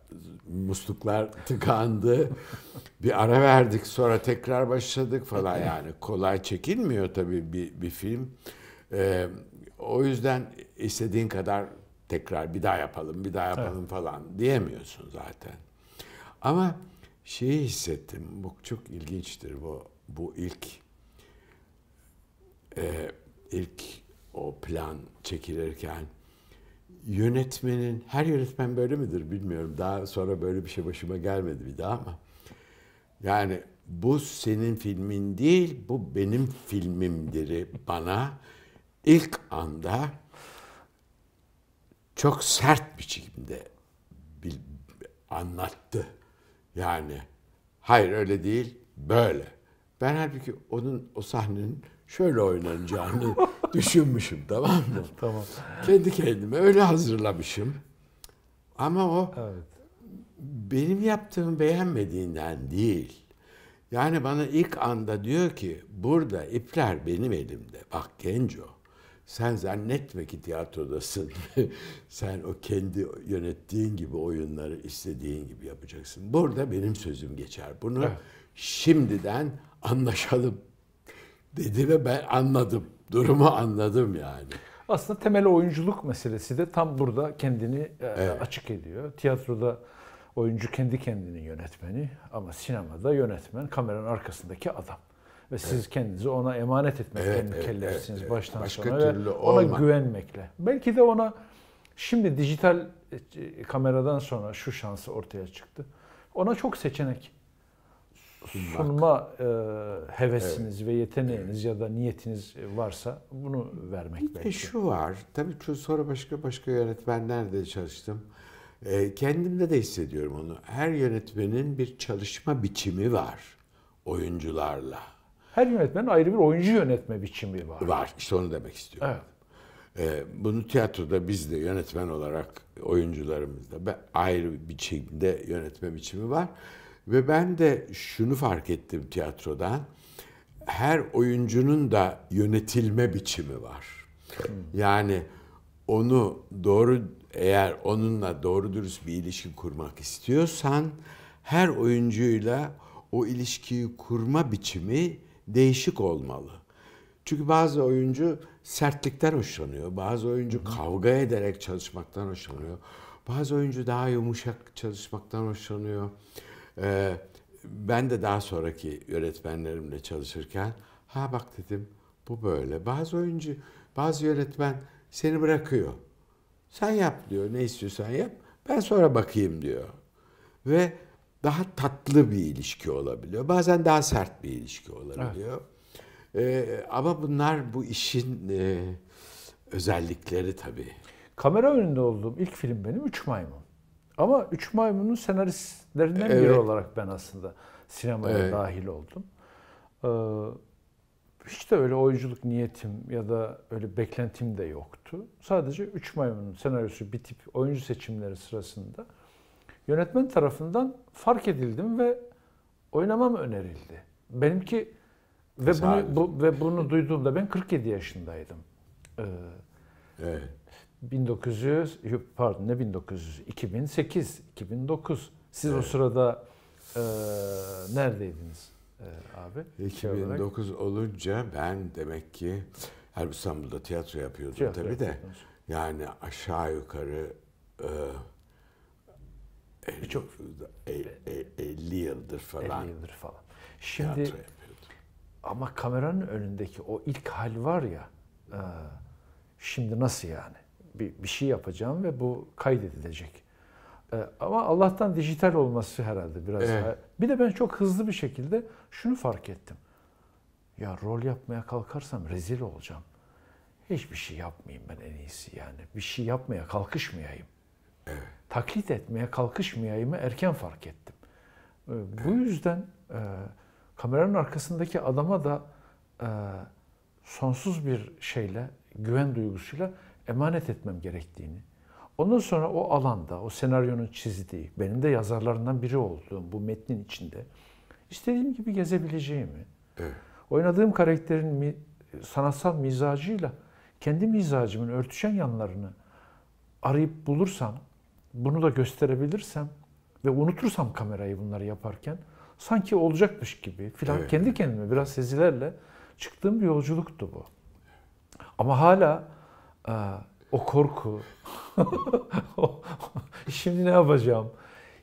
musluklar [laughs] tıkandı. bir ara verdik sonra tekrar başladık falan [laughs] yani. Kolay çekilmiyor tabii bir, bir film. Ee, o yüzden istediğin kadar tekrar bir daha yapalım, bir daha yapalım evet. falan diyemiyorsun zaten. Ama şeyi hissettim. Bu çok ilginçtir bu bu ilk e, ilk o plan çekilirken yönetmenin, her yönetmen böyle midir bilmiyorum. Daha sonra böyle bir şey başıma gelmedi bir daha ama. Yani bu senin filmin değil, bu benim filmimdir bana ilk anda çok sert biçimde bil, anlattı. Yani hayır öyle değil, böyle. Ben halbuki onun o sahnenin şöyle oynanacağını [laughs] düşünmüşüm tamam mı? [laughs] tamam. Kendi kendime öyle hazırlamışım. Ama o evet. benim yaptığımı beğenmediğinden değil. Yani bana ilk anda diyor ki burada ipler benim elimde. Bak Genco sen zannetme ki tiyatrodasın. [laughs] sen o kendi yönettiğin gibi oyunları istediğin gibi yapacaksın. Burada benim sözüm geçer. Bunu evet. şimdiden anlaşalım dedi ve ben anladım. Durumu anladım yani. Aslında temel oyunculuk meselesi de tam burada kendini e, evet. açık ediyor. Tiyatroda oyuncu kendi kendinin yönetmeni ama sinemada yönetmen kameranın arkasındaki adam. Ve siz evet. kendinizi ona emanet etmekle evet, mükellefsiniz evet, baştan Başka sona türlü ve olma. ona güvenmekle. Belki de ona şimdi dijital e, kameradan sonra şu şansı ortaya çıktı. Ona çok seçenek sunma e, hevesiniz evet. ve yeteneğiniz evet. ya da niyetiniz varsa bunu vermek bir belki. De şu var. Tabii şu sonra başka başka yönetmenlerde çalıştım. E, kendimde de hissediyorum onu. Her yönetmenin bir çalışma biçimi var oyuncularla. Her yönetmenin ayrı bir oyuncu yönetme biçimi var. Var. İşte onu demek istiyorum. Evet. E, bunu tiyatroda biz de yönetmen olarak oyuncularımızda ayrı bir biçimde yönetme biçimi var. Ve ben de şunu fark ettim tiyatrodan. Her oyuncunun da yönetilme biçimi var. Yani onu doğru eğer onunla doğru dürüst bir ilişki kurmak istiyorsan her oyuncuyla o ilişkiyi kurma biçimi değişik olmalı. Çünkü bazı oyuncu sertlikten hoşlanıyor. Bazı oyuncu kavga ederek çalışmaktan hoşlanıyor. Bazı oyuncu daha yumuşak çalışmaktan hoşlanıyor. Ee, ben de daha sonraki yönetmenlerimle çalışırken ha bak dedim bu böyle. Bazı oyuncu, bazı yönetmen seni bırakıyor. Sen yap diyor. Ne istiyorsan yap. Ben sonra bakayım diyor. Ve daha tatlı bir ilişki olabiliyor. Bazen daha sert bir ilişki olabiliyor. Evet. Ee, ama bunlar bu işin e, özellikleri tabii. Kamera önünde olduğum ilk film benim Üç Maymun. Ama Üç Maymun'un senaristlerinden evet. biri olarak ben aslında sinemaya evet. dahil oldum. Ee, hiç de öyle oyunculuk niyetim ya da öyle beklentim de yoktu. Sadece Üç Maymun'un senaryosu bitip oyuncu seçimleri sırasında yönetmen tarafından fark edildim ve oynamam önerildi. Benimki ve bunu, bu, ve bunu duyduğumda ben 47 yaşındaydım. Ee, evet. 1900 pardon ne 1900 2008 2009 siz evet. o sırada e, neredeydiniz e, abi? 2009 şey olunca ben demek ki her İstanbul'da tiyatro yapıyordum tiyatro tabii de yani aşağı yukarı e, çok 50, 50 yıldır falan. 50 yıldır falan. Şimdi ama kameranın önündeki o ilk hal var ya e, şimdi nasıl yani? bir, bir şey yapacağım ve bu kaydedilecek. Ee, ama Allah'tan dijital olması herhalde biraz evet. Bir de ben çok hızlı bir şekilde şunu fark ettim. Ya rol yapmaya kalkarsam rezil olacağım. Hiçbir şey yapmayayım ben en iyisi yani. Bir şey yapmaya kalkışmayayım. Evet. Taklit etmeye kalkışmayayım. erken fark ettim. Ee, bu evet. yüzden e, kameranın arkasındaki adama da e, sonsuz bir şeyle, güven duygusuyla emanet etmem gerektiğini, ondan sonra o alanda, o senaryonun çizdiği, benim de yazarlarından biri olduğum bu metnin içinde istediğim gibi gezebileceğimi, evet. oynadığım karakterin sanatsal mizacıyla kendi mizacımın örtüşen yanlarını arayıp bulursam, bunu da gösterebilirsem ve unutursam kamerayı bunları yaparken sanki olacakmış gibi filan evet. kendi kendime biraz sezilerle çıktığım bir yolculuktu bu. Ama hala o korku. [laughs] Şimdi ne yapacağım?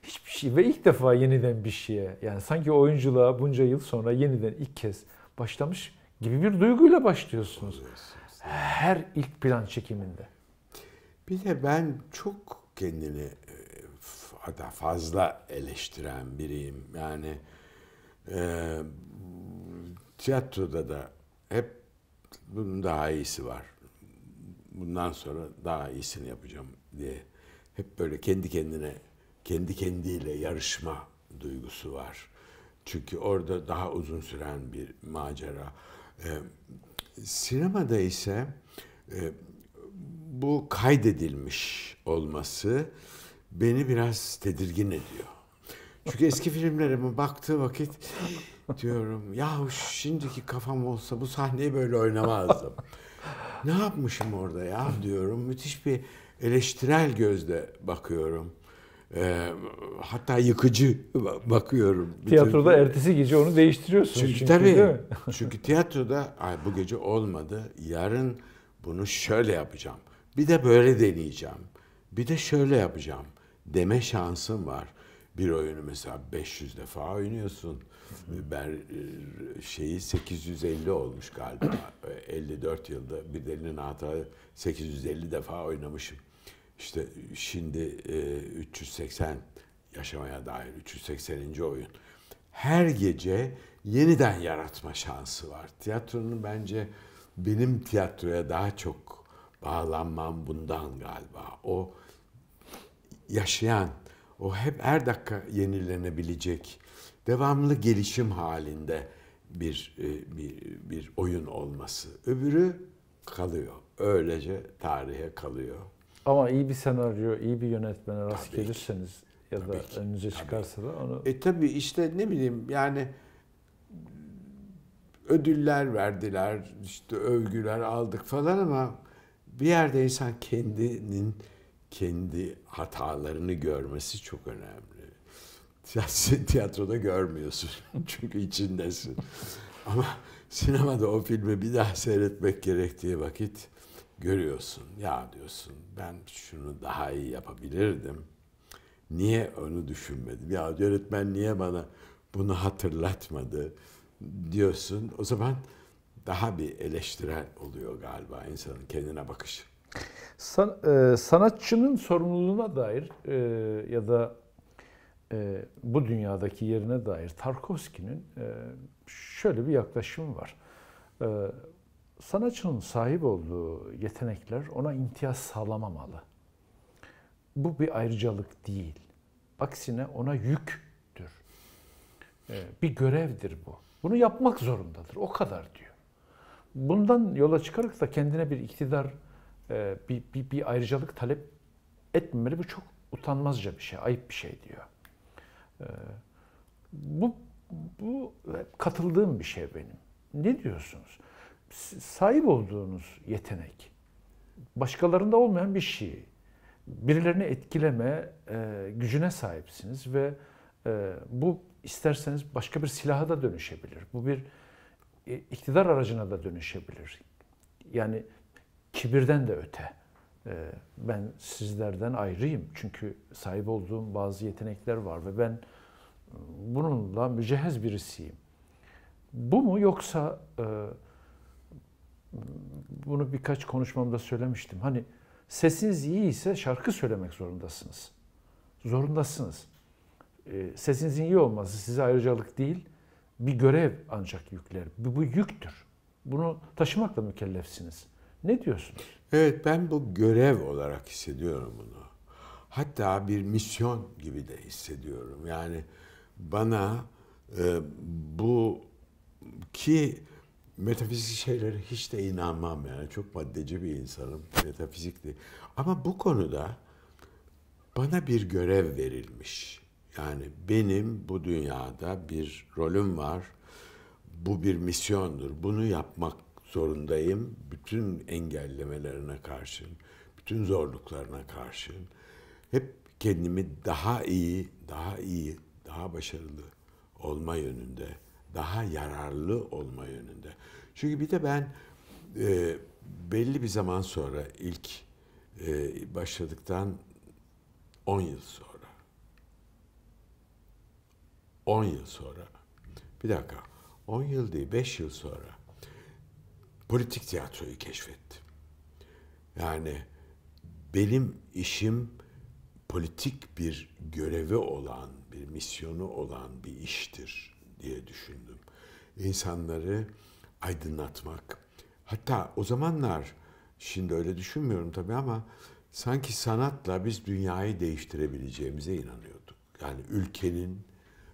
Hiçbir şey ve ilk defa yeniden bir şeye yani sanki oyunculuğa bunca yıl sonra yeniden ilk kez başlamış gibi bir duyguyla başlıyorsunuz. Her ilk plan çekiminde. Bir de ben çok kendini e, hatta fazla eleştiren biriyim. Yani e, tiyatroda da hep bunun daha iyisi var bundan sonra daha iyisini yapacağım diye hep böyle kendi kendine kendi kendiyle yarışma duygusu var. Çünkü orada daha uzun süren bir macera. Ee, sinemada ise e, bu kaydedilmiş olması beni biraz tedirgin ediyor. Çünkü eski filmlerime baktığı vakit diyorum yahu şimdiki kafam olsa bu sahneyi böyle oynamazdım ne yapmışım orada ya diyorum. Müthiş bir eleştirel gözle bakıyorum. E, hatta yıkıcı bakıyorum. Tiyatroda Bütün... ertesi gece onu değiştiriyorsun. Çünkü, çünkü tabii. [laughs] çünkü tiyatroda ay bu gece olmadı. Yarın bunu şöyle yapacağım. Bir de böyle deneyeceğim. Bir de şöyle yapacağım deme şansın var. Bir oyunu mesela 500 defa oynuyorsun ben e, şeyi 850 olmuş galiba. 54 e, yılda bir delinin hatırı 850 defa oynamışım. İşte şimdi 380 e, yaşamaya dair 380. oyun. Her gece yeniden yaratma şansı var. Tiyatronun bence benim tiyatroya daha çok bağlanmam bundan galiba. O yaşayan, o hep her dakika yenilenebilecek devamlı gelişim halinde bir, e, bir, bir oyun olması. Öbürü kalıyor. Öylece tarihe kalıyor. Ama iyi bir senaryo, iyi bir yönetmene rast tabii gelirseniz ki. ya da tabii da önünüze tabii. çıkarsa da onu... E tabii işte ne bileyim yani ödüller verdiler, işte övgüler aldık falan ama bir yerde insan kendinin kendi hatalarını görmesi çok önemli. Sen [laughs] tiyatroda görmüyorsun. [laughs] Çünkü içindesin. Ama sinemada o filmi bir daha seyretmek gerektiği vakit görüyorsun. Ya diyorsun ben şunu daha iyi yapabilirdim. Niye onu düşünmedim? Ya yönetmen niye bana bunu hatırlatmadı diyorsun. O zaman daha bir eleştiren oluyor galiba insanın kendine bakışı. San, e, sanatçının sorumluluğuna dair e, ya da e, bu dünyadaki yerine dair Tarkovski'nin e, şöyle bir yaklaşımı var. E, sanatçının sahip olduğu yetenekler ona imtiyaz sağlamamalı. Bu bir ayrıcalık değil. Aksine ona yüktür. E, bir görevdir bu. Bunu yapmak zorundadır. O kadar diyor. Bundan yola çıkarak da kendine bir iktidar, e, bir, bir, bir ayrıcalık talep etmemeli. Bu çok utanmazca bir şey, ayıp bir şey diyor. Ee, bu, bu katıldığım bir şey benim. Ne diyorsunuz? Sahip olduğunuz yetenek, başkalarında olmayan bir şey. Birilerini etkileme e, gücüne sahipsiniz ve e, bu isterseniz başka bir silaha da dönüşebilir. Bu bir e, iktidar aracına da dönüşebilir. Yani kibirden de öte. Ee, ben sizlerden ayrıyım. Çünkü sahip olduğum bazı yetenekler var ve ben e, bununla mücehez birisiyim. Bu mu yoksa e, bunu birkaç konuşmamda söylemiştim. Hani sesiniz iyi ise şarkı söylemek zorundasınız. Zorundasınız. Ee, sesinizin iyi olması size ayrıcalık değil, bir görev ancak yükler. Bu, bu yüktür. Bunu taşımakla mükellefsiniz. Ne diyorsunuz? Evet ben bu görev olarak hissediyorum bunu. Hatta bir misyon gibi de hissediyorum. Yani bana e, bu ki metafizik şeylere hiç de inanmam yani. Çok maddeci bir insanım. Metafizikti. Ama bu konuda bana bir görev verilmiş. Yani benim bu dünyada bir rolüm var. Bu bir misyondur. Bunu yapmak zorundayım. Bütün engellemelerine karşın, bütün zorluklarına karşın hep kendimi daha iyi, daha iyi, daha başarılı olma yönünde, daha yararlı olma yönünde. Çünkü bir de ben e, belli bir zaman sonra ilk e, başladıktan 10 yıl sonra 10 yıl sonra bir dakika 10 yıl değil 5 yıl sonra politik tiyatroyu keşfetti. Yani benim işim politik bir görevi olan, bir misyonu olan bir iştir diye düşündüm. İnsanları aydınlatmak. Hatta o zamanlar şimdi öyle düşünmüyorum tabii ama sanki sanatla biz dünyayı değiştirebileceğimize inanıyorduk. Yani ülkenin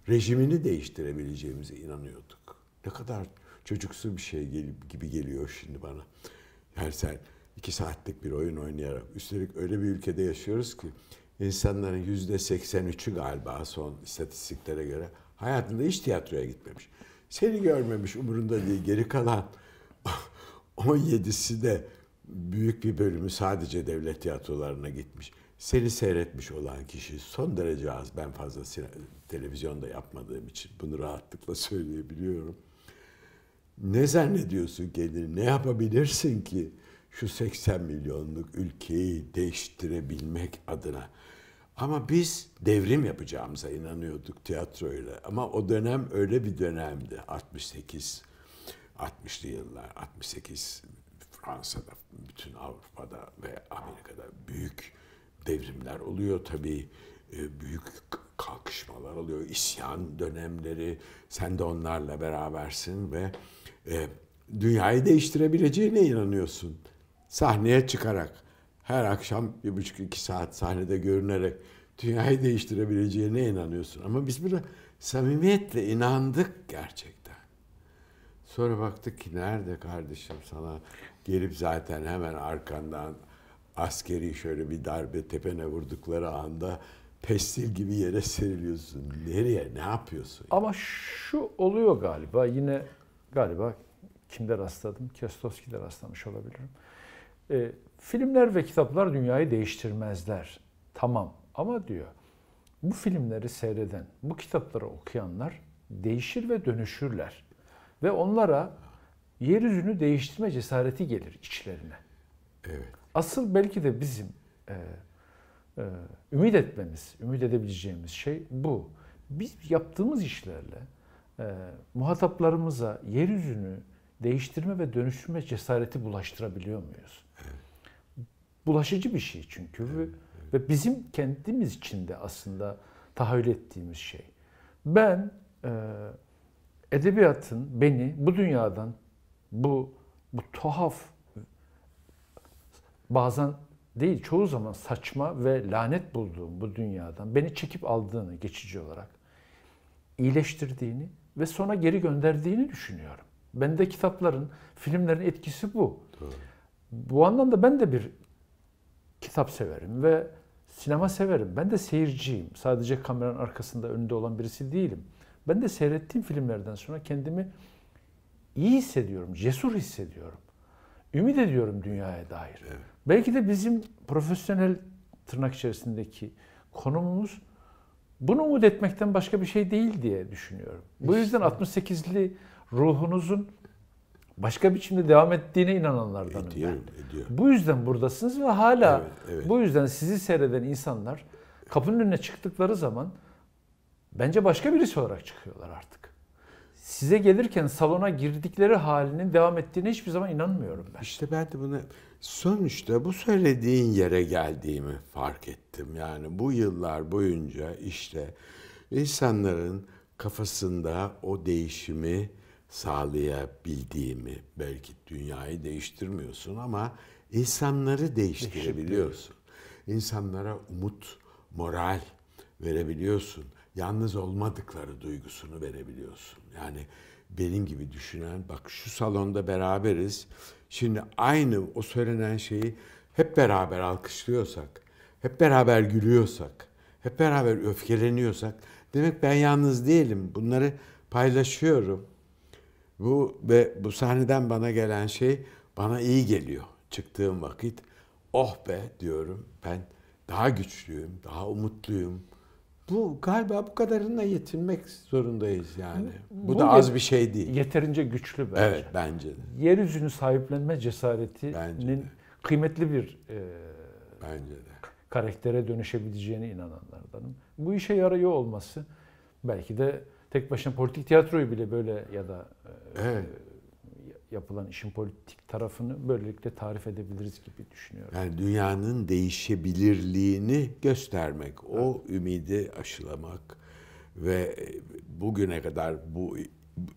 rejimini değiştirebileceğimize inanıyorduk. Ne kadar çocuksu bir şey gibi geliyor şimdi bana. Yani sen iki saatlik bir oyun oynayarak. Üstelik öyle bir ülkede yaşıyoruz ki insanların yüzde 83'ü galiba son istatistiklere göre hayatında hiç tiyatroya gitmemiş. Seni görmemiş umurunda değil. Geri kalan 17'si [laughs] de büyük bir bölümü sadece devlet tiyatrolarına gitmiş. Seni seyretmiş olan kişi son derece az. Ben fazla televizyonda yapmadığım için bunu rahatlıkla [laughs] söyleyebiliyorum. Ne zannediyorsun kendini? Ne yapabilirsin ki şu 80 milyonluk ülkeyi değiştirebilmek adına? Ama biz devrim yapacağımıza inanıyorduk tiyatroyla. Ama o dönem öyle bir dönemdi. 68, 60'lı yıllar, 68 Fransa'da, bütün Avrupa'da ve Amerika'da büyük devrimler oluyor tabii. E, büyük kalkışmalar oluyor, isyan dönemleri. Sen de onlarla berabersin ve e, dünyayı değiştirebileceğine inanıyorsun. Sahneye çıkarak, her akşam bir buçuk iki saat sahnede görünerek dünyayı değiştirebileceğine inanıyorsun. Ama biz buna samimiyetle inandık gerçekten. Sonra baktık ki nerede kardeşim sana gelip zaten hemen arkandan askeri şöyle bir darbe tepene vurdukları anda pestil gibi yere seriliyorsun. Nereye, ne yapıyorsun? Ama şu oluyor galiba yine galiba kimde rastladım? Kestoski'de rastlamış olabilirim. E, filmler ve kitaplar dünyayı değiştirmezler. Tamam ama diyor bu filmleri seyreden, bu kitapları okuyanlar değişir ve dönüşürler. Ve onlara yeryüzünü değiştirme cesareti gelir içlerine. Evet. Asıl belki de bizim e, e, ümit etmemiz, ümit edebileceğimiz şey bu. Biz yaptığımız işlerle, e, muhataplarımıza yeryüzünü değiştirme ve dönüştürme cesareti bulaştırabiliyor muyuz? Bulaşıcı bir şey çünkü evet, ve bizim kendimiz içinde aslında tahayyül ettiğimiz şey. Ben e, edebiyatın beni bu dünyadan bu bu tuhaf bazen değil çoğu zaman saçma ve lanet bulduğum bu dünyadan beni çekip aldığını geçici olarak iyileştirdiğini ve sonra geri gönderdiğini düşünüyorum. Bende kitapların, filmlerin etkisi bu. Doğru. Bu anlamda ben de bir kitap severim ve sinema severim. Ben de seyirciyim. Sadece kameranın arkasında önünde olan birisi değilim. Ben de seyrettiğim filmlerden sonra kendimi iyi hissediyorum, cesur hissediyorum. Ümit ediyorum dünyaya dair. Evet. Belki de bizim profesyonel tırnak içerisindeki konumumuz bunu umut etmekten başka bir şey değil diye düşünüyorum. Bu yüzden 68'li ruhunuzun başka biçimde devam ettiğine inananlardanım ediyor, ben. Ediyor. Bu yüzden buradasınız ve hala evet, evet. bu yüzden sizi seyreden insanlar kapının önüne çıktıkları zaman bence başka birisi olarak çıkıyorlar artık size gelirken salona girdikleri halinin devam ettiğine hiçbir zaman inanmıyorum ben. İşte ben de bunu sonuçta bu söylediğin yere geldiğimi fark ettim. Yani bu yıllar boyunca işte insanların kafasında o değişimi sağlayabildiğimi, belki dünyayı değiştirmiyorsun ama insanları değiştirebiliyorsun. İnsanlara umut, moral verebiliyorsun. Yalnız olmadıkları duygusunu verebiliyorsun. Yani benim gibi düşünen, bak şu salonda beraberiz. Şimdi aynı o söylenen şeyi hep beraber alkışlıyorsak, hep beraber gülüyorsak, hep beraber öfkeleniyorsak demek ben yalnız değilim. Bunları paylaşıyorum. Bu ve bu sahneden bana gelen şey bana iyi geliyor. Çıktığım vakit oh be diyorum ben daha güçlüyüm, daha umutluyum, bu galiba bu kadarına yetinmek zorundayız yani. Bu, bu da az bir şey değil. Yeterince güçlü bence. Evet bence de. Yeryüzünü sahiplenme cesaretinin kıymetli bir e, bence de. karaktere dönüşebileceğine inananlardanım. Bu işe yarıyor olması belki de tek başına politik tiyatroyu bile böyle ya da e, evet yapılan işin politik tarafını böylelikle tarif edebiliriz gibi düşünüyorum. Yani dünyanın değişebilirliğini göstermek, evet. o ümidi aşılamak ve bugüne kadar bu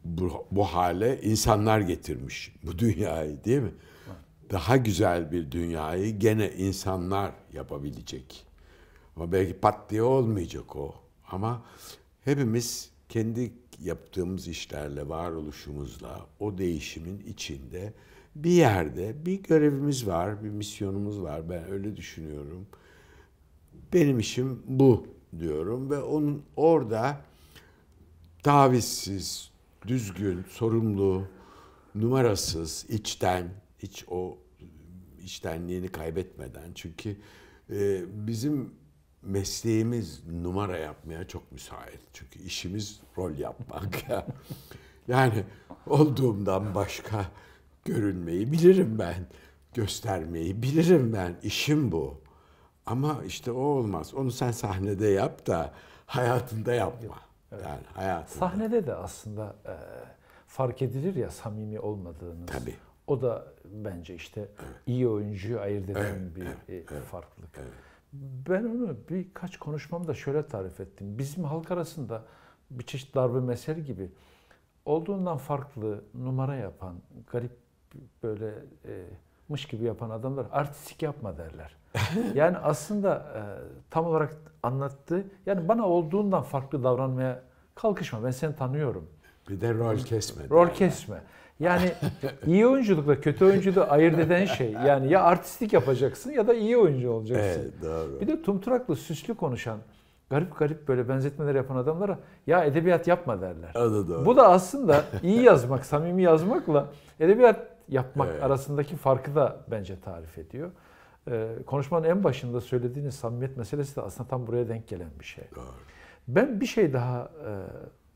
bu, bu hale insanlar getirmiş bu dünyayı değil mi? Evet. Daha güzel bir dünyayı gene insanlar yapabilecek. Ama belki pat diye olmayacak o. Ama hepimiz kendi yaptığımız işlerle, varoluşumuzla, o değişimin içinde bir yerde bir görevimiz var, bir misyonumuz var. Ben öyle düşünüyorum. Benim işim bu diyorum ve onun orada tavizsiz, düzgün, sorumlu, numarasız, içten, iç o içtenliğini kaybetmeden çünkü e, bizim mesleğimiz numara yapmaya çok müsait. Çünkü işimiz rol yapmak. [laughs] yani olduğumdan başka görünmeyi bilirim ben. Göstermeyi bilirim ben. İşim bu. Ama işte o olmaz. Onu sen sahnede yap da hayatında yapma. Yani hayatında. Sahnede de aslında e, fark edilir ya samimi olmadığınız. Tabii. O da bence işte evet. iyi oyuncuyu ayırt eden evet, bir evet, e, farklılık. Evet. Ben onu birkaç konuşmamda şöyle tarif ettim. Bizim halk arasında bir çeşit darbe mesel gibi olduğundan farklı numara yapan, garip böyle e, mış gibi yapan adamlar artistik yapma derler. [laughs] yani aslında e, tam olarak anlattı. Yani bana olduğundan farklı davranmaya kalkışma. Ben seni tanıyorum. Bir de rol kesme. Rol yani. kesme. Yani iyi oyunculukla kötü oyunculuğu ayırt eden şey. Yani ya artistik yapacaksın ya da iyi oyuncu olacaksın. Evet, doğru. Bir de tumturaklı, süslü konuşan, garip garip böyle benzetmeler yapan adamlara ya edebiyat yapma derler. O da doğru. Bu da aslında iyi yazmak, samimi yazmakla edebiyat yapmak evet. arasındaki farkı da bence tarif ediyor. Ee, konuşmanın en başında söylediğiniz samimiyet meselesi de aslında tam buraya denk gelen bir şey. Doğru. Ben bir şey daha e,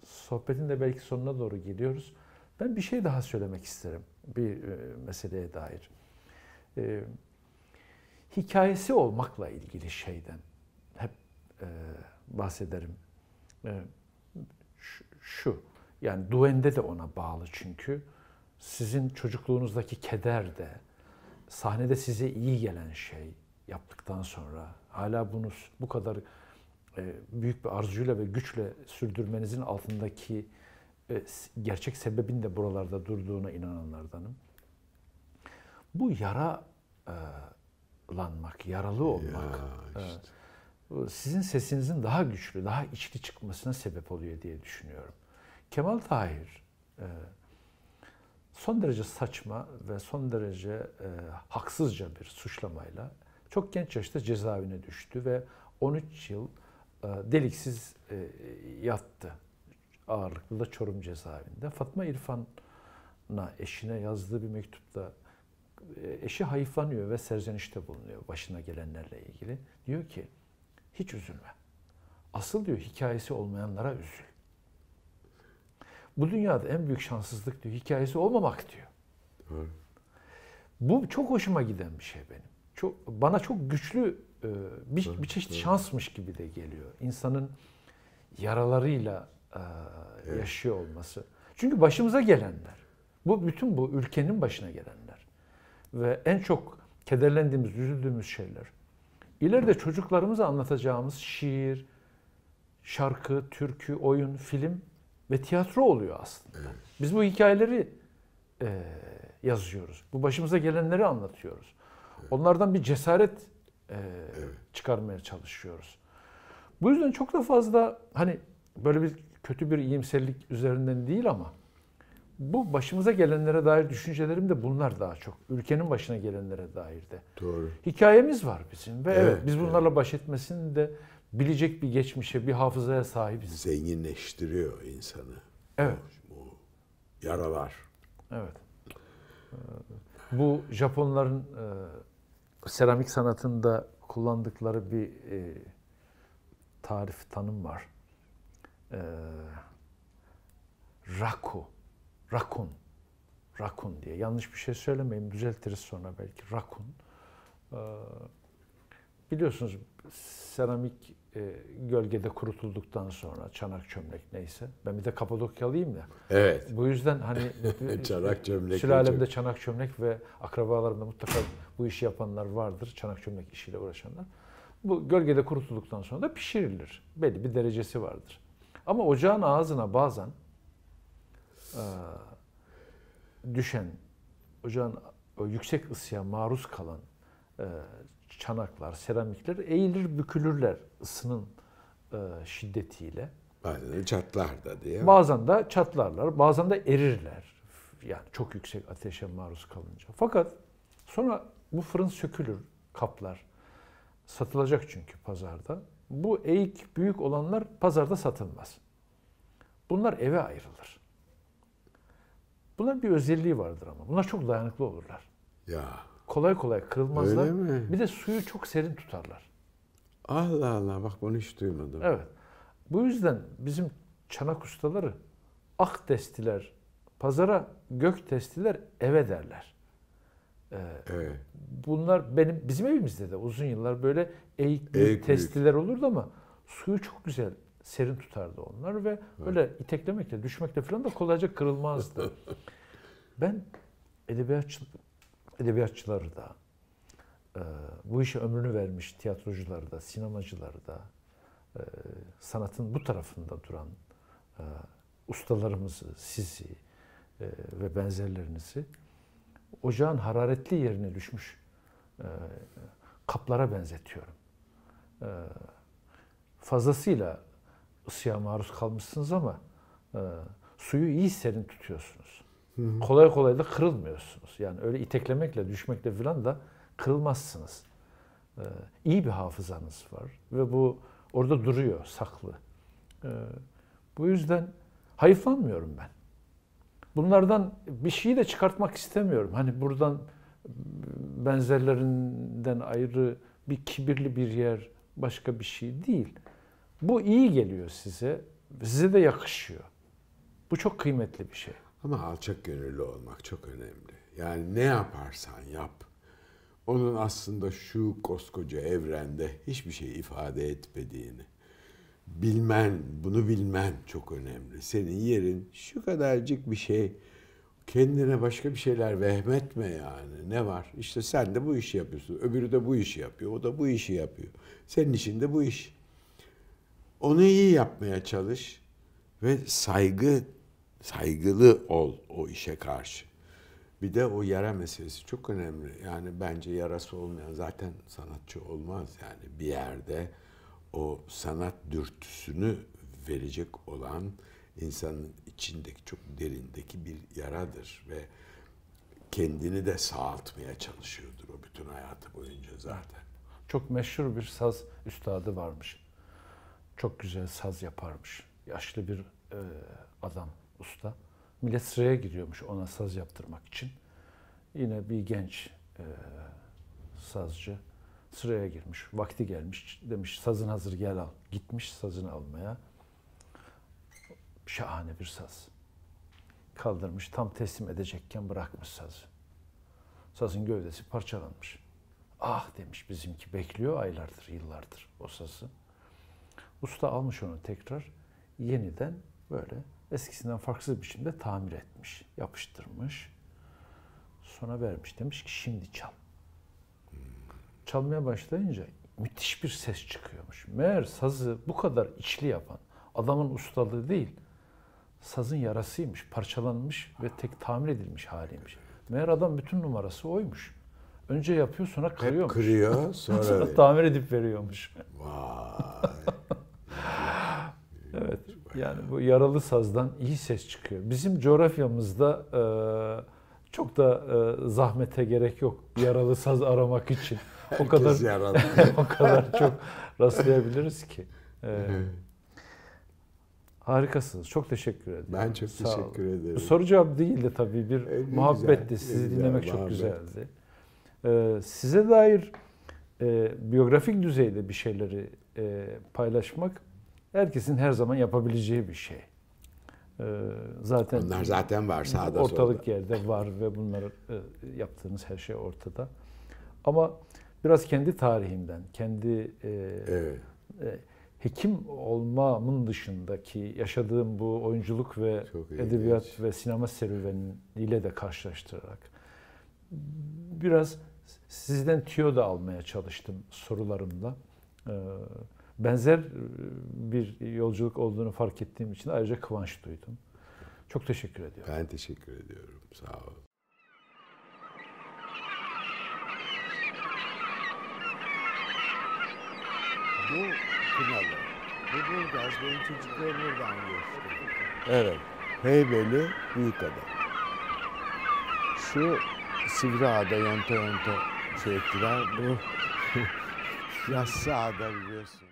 sohbetin de belki sonuna doğru geliyoruz. Ben bir şey daha söylemek isterim bir e, meseleye dair. E, hikayesi olmakla ilgili şeyden hep e, bahsederim. E, şu, yani Duende de ona bağlı çünkü. Sizin çocukluğunuzdaki keder de, sahnede size iyi gelen şey yaptıktan sonra hala bunu bu kadar e, büyük bir arzuyla ve güçle sürdürmenizin altındaki e, gerçek sebebin de buralarda durduğuna inananlardanım. Bu yaralanmak, e, yaralı olmak ya işte. E, sizin sesinizin daha güçlü, daha içli çıkmasına sebep oluyor diye düşünüyorum. Kemal Tahir son derece saçma ve son derece haksızca bir suçlamayla çok genç yaşta cezaevine düştü ve 13 yıl deliksiz yattı ağırlıklı da Çorum cezaevinde. Fatma İrfan'a eşine yazdığı bir mektupta e, eşi hayıflanıyor ve serzenişte bulunuyor başına gelenlerle ilgili. Diyor ki hiç üzülme. Asıl diyor hikayesi olmayanlara üzül. Bu dünyada en büyük şanssızlık diyor hikayesi olmamak diyor. Evet. Bu çok hoşuma giden bir şey benim. Çok bana çok güçlü e, bir, bir çeşit şansmış gibi de geliyor. İnsanın yaralarıyla evet. yaşıyor olması. Çünkü başımıza gelenler. Bu bütün bu ülkenin başına gelenler. Ve en çok kederlendiğimiz, üzüldüğümüz şeyler. İleride çocuklarımıza anlatacağımız şiir, şarkı, türkü, oyun, film ve tiyatro oluyor aslında. Evet. Biz bu hikayeleri e, yazıyoruz. Bu başımıza gelenleri anlatıyoruz. Evet. Onlardan bir cesaret e, evet. çıkarmaya çalışıyoruz. Bu yüzden çok da fazla hani böyle bir kötü bir iyimserlik üzerinden değil ama bu başımıza gelenlere dair düşüncelerim de bunlar daha çok. Ülkenin başına gelenlere dair de. Doğru. Hikayemiz var bizim ve evet, biz bunlarla evet. baş etmesini de bilecek bir geçmişe, bir hafızaya sahibiz. Zenginleştiriyor insanı. Evet. O, o yaralar. Evet. Ee, bu Japonların e, seramik sanatında kullandıkları bir e, tarif tanım var e, ee, raku, rakun, rakun diye. Yanlış bir şey söylemeyeyim, düzeltiriz sonra belki. Rakun. E, biliyorsunuz seramik e, gölgede kurutulduktan sonra çanak çömlek neyse. Ben bir de Kapadokyalıyım ya. Evet. Bu yüzden hani [laughs] çanak çömlek. Sülalemde çanak çömlek ve akrabalarımda mutlaka bu işi yapanlar vardır. Çanak çömlek işiyle uğraşanlar. Bu gölgede kurutulduktan sonra da pişirilir. Belli bir derecesi vardır. Ama ocağın ağzına bazen e, düşen, ocağın o yüksek ısıya maruz kalan e, çanaklar, seramikler eğilir, bükülürler ısının e, şiddetiyle. Bazen de çatlar da diye. Bazen de çatlarlar, bazen de erirler. Yani çok yüksek ateşe maruz kalınca. Fakat sonra bu fırın sökülür, kaplar. Satılacak çünkü pazarda bu eğik büyük olanlar pazarda satılmaz. Bunlar eve ayrılır. Bunların bir özelliği vardır ama. Bunlar çok dayanıklı olurlar. Ya. Kolay kolay kırılmazlar. Öyle mi? Bir de suyu çok serin tutarlar. Allah Allah bak bunu hiç duymadım. Evet. Bu yüzden bizim çanak ustaları ak testiler pazara, gök testiler eve derler. Ee, evet. Bunlar benim bizim evimizde de uzun yıllar böyle eğik, testiler olurdu ama suyu çok güzel serin tutardı onlar ve evet. iteklemekle, düşmekle falan da kolayca kırılmazdı. [laughs] ben edebiyatçı, edebiyatçıları da, e, bu işe ömrünü vermiş tiyatrocuları da, sinemacıları da, e, sanatın bu tarafında duran e, ustalarımızı, sizi ve benzerlerinizi ocağın hararetli yerine düşmüş e, kaplara benzetiyorum. E, fazlasıyla ısıya maruz kalmışsınız ama e, suyu iyi serin tutuyorsunuz. Kolay kolay da kırılmıyorsunuz. Yani öyle iteklemekle, düşmekle falan da kırılmazsınız. İyi bir hafızanız var ve bu orada duruyor saklı. bu yüzden hayıflanmıyorum ben. Bunlardan bir şeyi de çıkartmak istemiyorum. Hani buradan benzerlerinden ayrı bir kibirli bir yer başka bir şey değil. Bu iyi geliyor size. Size de yakışıyor. Bu çok kıymetli bir şey. Ama alçak gönüllü olmak çok önemli. Yani ne yaparsan yap. Onun aslında şu koskoca evrende hiçbir şey ifade etmediğini bilmen, bunu bilmen çok önemli. Senin yerin şu kadarcık bir şey. Kendine başka bir şeyler vehmetme yani. Ne var? İşte sen de bu işi yapıyorsun. Öbürü de bu işi yapıyor. O da bu işi yapıyor. Senin için de bu iş. Onu iyi yapmaya çalış ve saygı saygılı ol o işe karşı. Bir de o yara meselesi çok önemli. Yani bence yarası olmayan zaten sanatçı olmaz yani bir yerde o sanat dürtüsünü verecek olan insanın içindeki çok derindeki bir yaradır ve kendini de sağaltmaya çalışıyordur o bütün hayatı boyunca zaten. Çok meşhur bir saz üstadı varmış. Çok güzel saz yaparmış. Yaşlı bir e, adam, usta. Millet sıraya giriyormuş ona saz yaptırmak için. Yine bir genç e, sazcı sıraya girmiş. Vakti gelmiş. Demiş sazın hazır gel al. Gitmiş sazını almaya. Şahane bir saz. Kaldırmış tam teslim edecekken bırakmış sazı. Sazın gövdesi parçalanmış. Ah demiş bizimki bekliyor aylardır, yıllardır o sazı. Usta almış onu tekrar yeniden böyle eskisinden farksız biçimde tamir etmiş, yapıştırmış. Sonra vermiş demiş ki şimdi çal çalmaya başlayınca müthiş bir ses çıkıyormuş. Meğer sazı bu kadar içli yapan adamın ustalığı değil, sazın yarasıymış, parçalanmış ve tek tamir edilmiş haliymiş. Meğer adam bütün numarası oymuş. Önce yapıyor sonra kırıyor. kırıyor [laughs] sonra, sonra tamir edip veriyormuş. Vay. evet. Yani bu yaralı sazdan iyi ses çıkıyor. Bizim coğrafyamızda çok da zahmete gerek yok yaralı saz aramak için o kadar [laughs] o kadar çok rastlayabiliriz ki. Ee, harikasınız. Çok teşekkür ederim. Ben çok Sağ teşekkür olun. ederim. Bu soru cevap değil de tabii bir e, muhabbetti. Güzel, Sizi güzel, dinlemek muhabbet. çok güzeldi. Ee, size dair e, biyografik düzeyde bir şeyleri e, paylaşmak herkesin her zaman yapabileceği bir şey. E, zaten bunlar zaten var sağda ortalık solda. yerde var ve bunları e, yaptığınız her şey ortada. Ama biraz kendi tarihimden, kendi e, evet. e, hekim olmamın dışındaki yaşadığım bu oyunculuk ve edebiyat ve sinema serüveniyle de karşılaştırarak biraz sizden tüyo da almaya çalıştım sorularımla. E, benzer bir yolculuk olduğunu fark ettiğim için ayrıca kıvanç duydum. Çok teşekkür ediyorum. Ben teşekkür ediyorum. Sağ olun. bu Kınalı. Bu Burgaz benim çocuklarım buradan geçti. Evet. Heybeli büyük adam. Şu Sivri Ağa'da yonta yonta şey ettiler. Bu [laughs] Yassı Ağa'da biliyorsun.